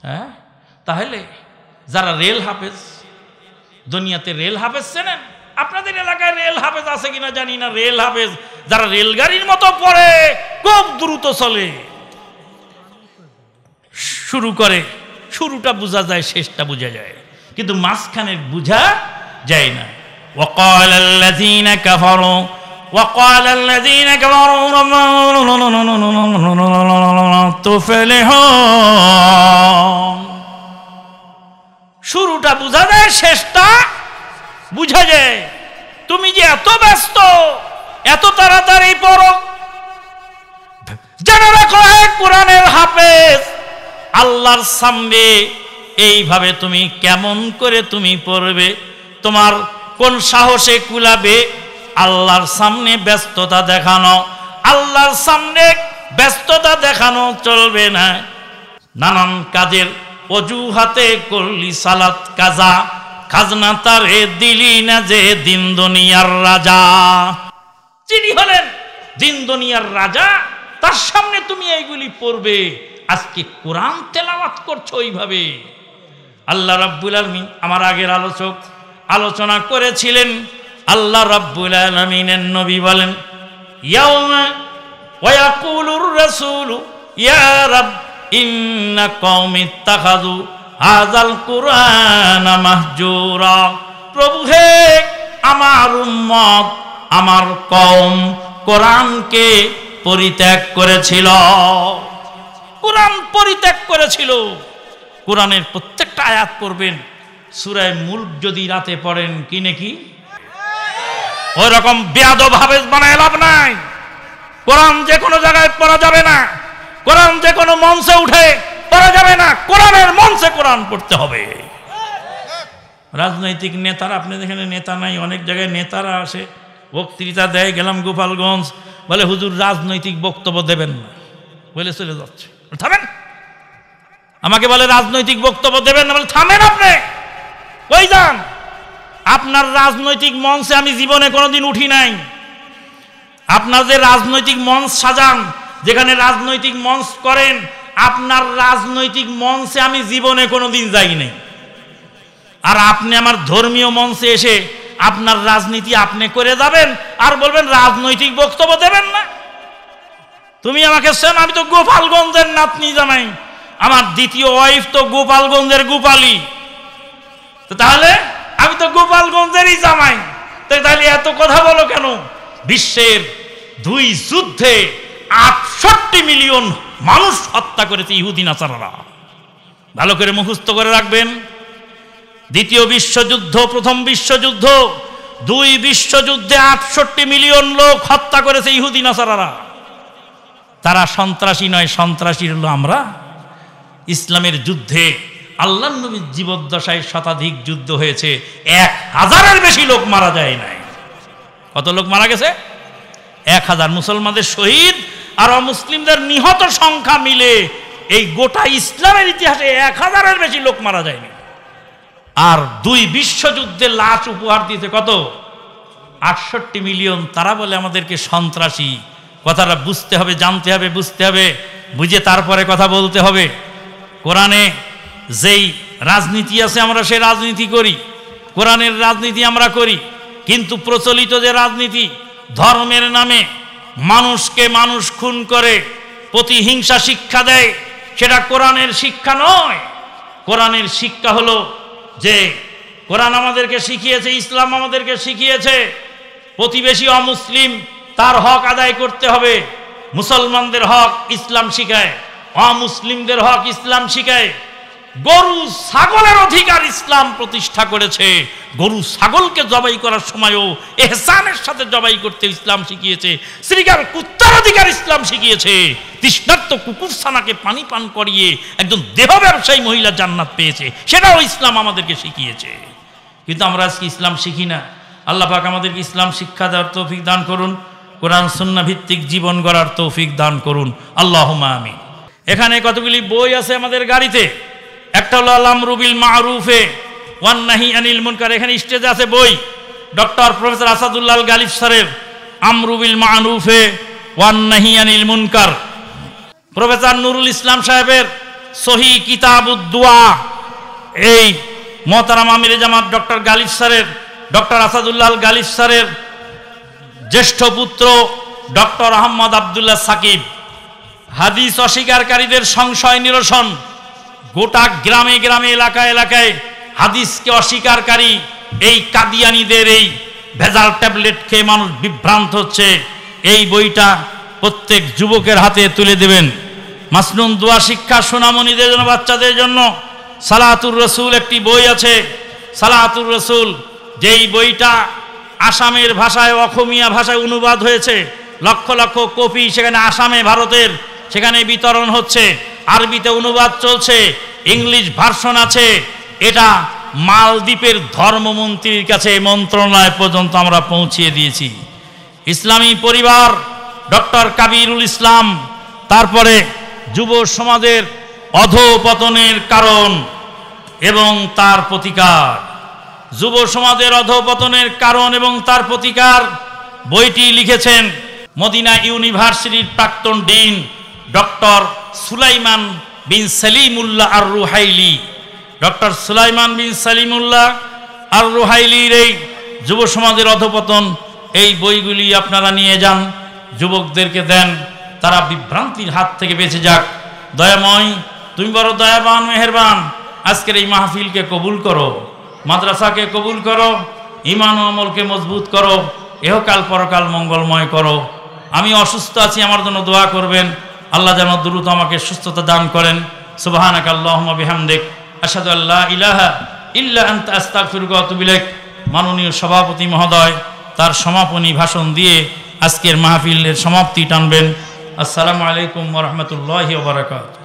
হ্যাঁ তাহলে যারা রেল হাফেজ দুনিয়াতে রেল হাফেজ চেনেন আপনাদের এলাকায় রেল হাফেজ আছে কিনা জানি না রেল হাফেজ যারা রেলগাড়ির মতো পড়ে খুব দ্রুত চলে শুরু করে শুরুটা বোঝা যায় শেষটা বোঝা যায় কিন্তু মাঝখানের বোঝা যায় না وقال الذين كفروا وقال الذين كفروا تفلحون শুরুটা বুঝা যায় শেষটা বুঝা যায় তুমি যে এত ব্যস্ত এত তাড়াতাড়ি পড়ো জানা রাখো এক কোরআনের হাফেজ আল্লাহর সামনে এইভাবে তুমি কেমন করে তুমি পড়বে তোমার কোন সাহসে কুলাবে আল্লাহর সামনে ব্যস্ততা দেখানো আল্লাহর সামনে ব্যস্ততা দেখানো চলবে না নানান কাজের অজুহাতে করলি সালাত কাজা খাজনা তারে দিলি না যে দিন দুনিয়ার রাজা যিনি হলেন দিন দুনিয়ার রাজা তার সামনে তুমি এইগুলি পড়বে আজকে কোরআন তেলাওয়াত করছো ওইভাবে আল্লাহ রাব্বুল আলমিন আমার আগের আলোচক আলোচনা করেছিলেন আল্লাহ রাব্বুল আলামিনের নবী বলেন ইয়াউমা ইয়াকুলুর রাসূল ইয়া রাব ইন্না কওমি তাখাযু হাযাল কুরআন মাহজুরা প্রভু হে আমার উম্মত আমার কওম কোরআনকে পরিত্যাগ করেছিল কোরআন পরিত্যাগ করেছিল কোরআনের প্রত্যেকটা আয়াত করবেন সুরায় মুল্ক যদি রাতে পড়েন কি নাকি ওই রকম বেয়াদব ভাবে বানায় লাভ নাই কোরআন যে কোনো জায়গায় পড়া যাবে না কোরআন যে কোনো মঞ্চে উঠে পড়া যাবে না কোরআনের মঞ্চে কোরআন পড়তে হবে রাজনৈতিক নেতারা আপনি এখানে নেতা নাই অনেক জায়গায় নেতারা আসে বক্তৃতা দেয় গেলাম গোপালগঞ্জ বলে হুজুর রাজনৈতিক বক্তব্য দেবেন না বলে চলে যাচ্ছে থামেন আমাকে বলে রাজনৈতিক বক্তব্য দেবেন না বলে থামেন আপনি কই যান আপনার রাজনৈতিক মঞ্চে আমি জীবনে কোনোদিন উঠি নাই আপনার যে রাজনৈতিক মঞ্চ সাজান যেখানে রাজনৈতিক মঞ্চ করেন আপনার রাজনৈতিক মঞ্চে আমি জীবনে কোনোদিন যাই নাই আর আপনি আমার ধর্মীয় মঞ্চে এসে আপনার রাজনীতি আপনি করে যাবেন আর বলবেন রাজনৈতিক বক্তব্য দেবেন না তুমি আমাকে শোন আমি তো গোপালগঞ্জের নাতনি জানাই আমার দ্বিতীয় ওয়াইফ তো গোপালগঞ্জের গোপালি তাহলে তো গোপালগঞ্জেরই জামাই তাই তাহলে এত কথা বলো কেন বিশ্বের দুই যুদ্ধে আটষট্টি মিলিয়ন মানুষ হত্যা করেছে ইহুদিন আচারারা ভালো করে মুখস্থ করে রাখবেন দ্বিতীয় বিশ্বযুদ্ধ প্রথম বিশ্বযুদ্ধ দুই বিশ্বযুদ্ধে আটষট্টি মিলিয়ন লোক হত্যা করেছে ইহুদিন আচারারা তারা সন্ত্রাসী নয় সন্ত্রাসী হলো আমরা ইসলামের যুদ্ধে আল্লাহ নবীর জীবদ্দশায় শতাধিক যুদ্ধ হয়েছে এক হাজারের বেশি লোক মারা যায় নাই কত লোক মারা গেছে এক হাজার মুসলমানদের শহীদ আর অমুসলিমদের নিহত সংখ্যা মিলে এই গোটা ইসলামের ইতিহাসে এক হাজারের বেশি লোক মারা যায়নি আর দুই বিশ্বযুদ্ধে লাশ উপহার দিতে কত আটষট্টি মিলিয়ন তারা বলে আমাদেরকে সন্ত্রাসী কথাটা বুঝতে হবে জানতে হবে বুঝতে হবে বুঝে তারপরে কথা বলতে হবে কোরআনে যেই রাজনীতি আছে আমরা সেই রাজনীতি করি কোরআনের রাজনীতি আমরা করি কিন্তু প্রচলিত যে রাজনীতি ধর্মের নামে মানুষকে মানুষ খুন করে প্রতিহিংসা শিক্ষা দেয় সেটা কোরআনের শিক্ষা নয় কোরআনের শিক্ষা হলো যে কোরআন আমাদেরকে শিখিয়েছে ইসলাম আমাদেরকে শিখিয়েছে প্রতিবেশী অমুসলিম তার হক আদায় করতে হবে মুসলমানদের হক ইসলাম শিখায় অমুসলিমদের হক ইসলাম শিখায় গরু ছাগলের অধিকার ইসলাম প্রতিষ্ঠা করেছে গরু ছাগলকে জবাই করার সময়ও এহসানের সাথে জবাই করতে ইসলাম শিখিয়েছে শ্রীকার কুত্তার অধিকার ইসলাম শিখিয়েছে তৃষ্ণার্ত কুকুরছানাকে পানি পান করিয়ে একজন দেহ ব্যবসায়ী মহিলা জান্নাত পেয়েছে সেটাও ইসলাম আমাদেরকে শিখিয়েছে কিন্তু আমরা আজকে ইসলাম শিখি না আল্লাহ পাক আমাদেরকে ইসলাম শিক্ষা দেওয়ার তৌফিক দান করুন কোরআন সন্না ভিত্তিক জীবন গড়ার তৌফিক দান করুন আল্লাহ আমি এখানে কতগুলি বই আছে আমাদের গাড়িতে একটা হলো আলাম রুবিল মাহরুফে ওয়ান নাহি আনিল মুনকার এখানে স্টেজে আছে বই ডক্টর প্রফেসর আসাদুল্লাহ গালিফ সারেফ আমরুবিল মাহরুফে ওয়ান নাহি আনিল মুনকার প্রফেসর নুরুল ইসলাম সাহেবের সহি কিতাবুদ্দোয়া এই মোহতারাম আমির জামাত ডক্টর গালিব স্যারের ডক্টর আসাদুল্লাহ গালিব স্যারের জ্যেষ্ঠ পুত্র ডক্টর আহম্মদ আবদুল্লাহ সাকিব হাদিস অস্বীকারীদের সংশয় নিরসন গোটা গ্রামে গ্রামে এলাকায় এলাকায় হাদিসকে অস্বীকারকারী এই কাদিয়ানিদের এই ভেজাল ট্যাবলেট খেয়ে মানুষ বিভ্রান্ত হচ্ছে এই বইটা প্রত্যেক যুবকের হাতে তুলে দেবেন মাসনুন দোয়া শিক্ষা সোনামণিদের জন্য বাচ্চাদের জন্য সালাহাতুর রসুল একটি বই আছে সালাহাতুর রসুল যেই বইটা আসামের ভাষায় অখমিয়া ভাষায় অনুবাদ হয়েছে লক্ষ লক্ষ কপি সেখানে আসামে ভারতের সেখানে বিতরণ হচ্ছে আরবিতে অনুবাদ চলছে ইংলিশ ভার্সন আছে এটা মালদ্বীপের ধর্মমন্ত্রীর কাছে মন্ত্রণালয় পর্যন্ত আমরা পৌঁছিয়ে দিয়েছি ইসলামী পরিবার ডক্টর কাবিরুল ইসলাম তারপরে যুব সমাজের অধোপতনের কারণ এবং তার প্রতিকার যুব সমাজের অধোপতনের কারণ এবং তার প্রতিকার বইটি লিখেছেন মদিনা ইউনিভার্সিটির প্রাক্তন dean doctor Sulaiman bin Salimullah Ar Ruhaili doctor Sulaiman bin Salimullah Ar রুহাইলির এই যুব সমাজের অধপতন এই বইগুলি আপনারা নিয়ে যান যুবকদেরকে দেন তারা বিভ্রান্তির হাত থেকে বেঁচে যাক দয়াময় তুমি বড় দয়াবান মেহেরবান আজকের এই মাহফিলকে কবুল করো মাদ্রাসাকে কবুল করো ইমান অমলকে আমলকে মজবুত করো এহকাল পরকাল মঙ্গলময় করো আমি অসুস্থ আছি আমার জন্য দোয়া করবেন আল্লাহ যেন দ্রুত আমাকে সুস্থতা দান করেন সুবাহানাক আল্লাহমা বিহামদেক আসাদু আল্লাহ ইলাহা ইল্লা আন্ত আস্তাগফিরুকা তুবিলেক মাননীয় সভাপতি মহোদয় তার সমাপনী ভাষণ দিয়ে আজকের মাহফিলের সমাপ্তি টানবেন আসসালামু আলাইকুম ওরহমতুল্লাহ বারাকাতু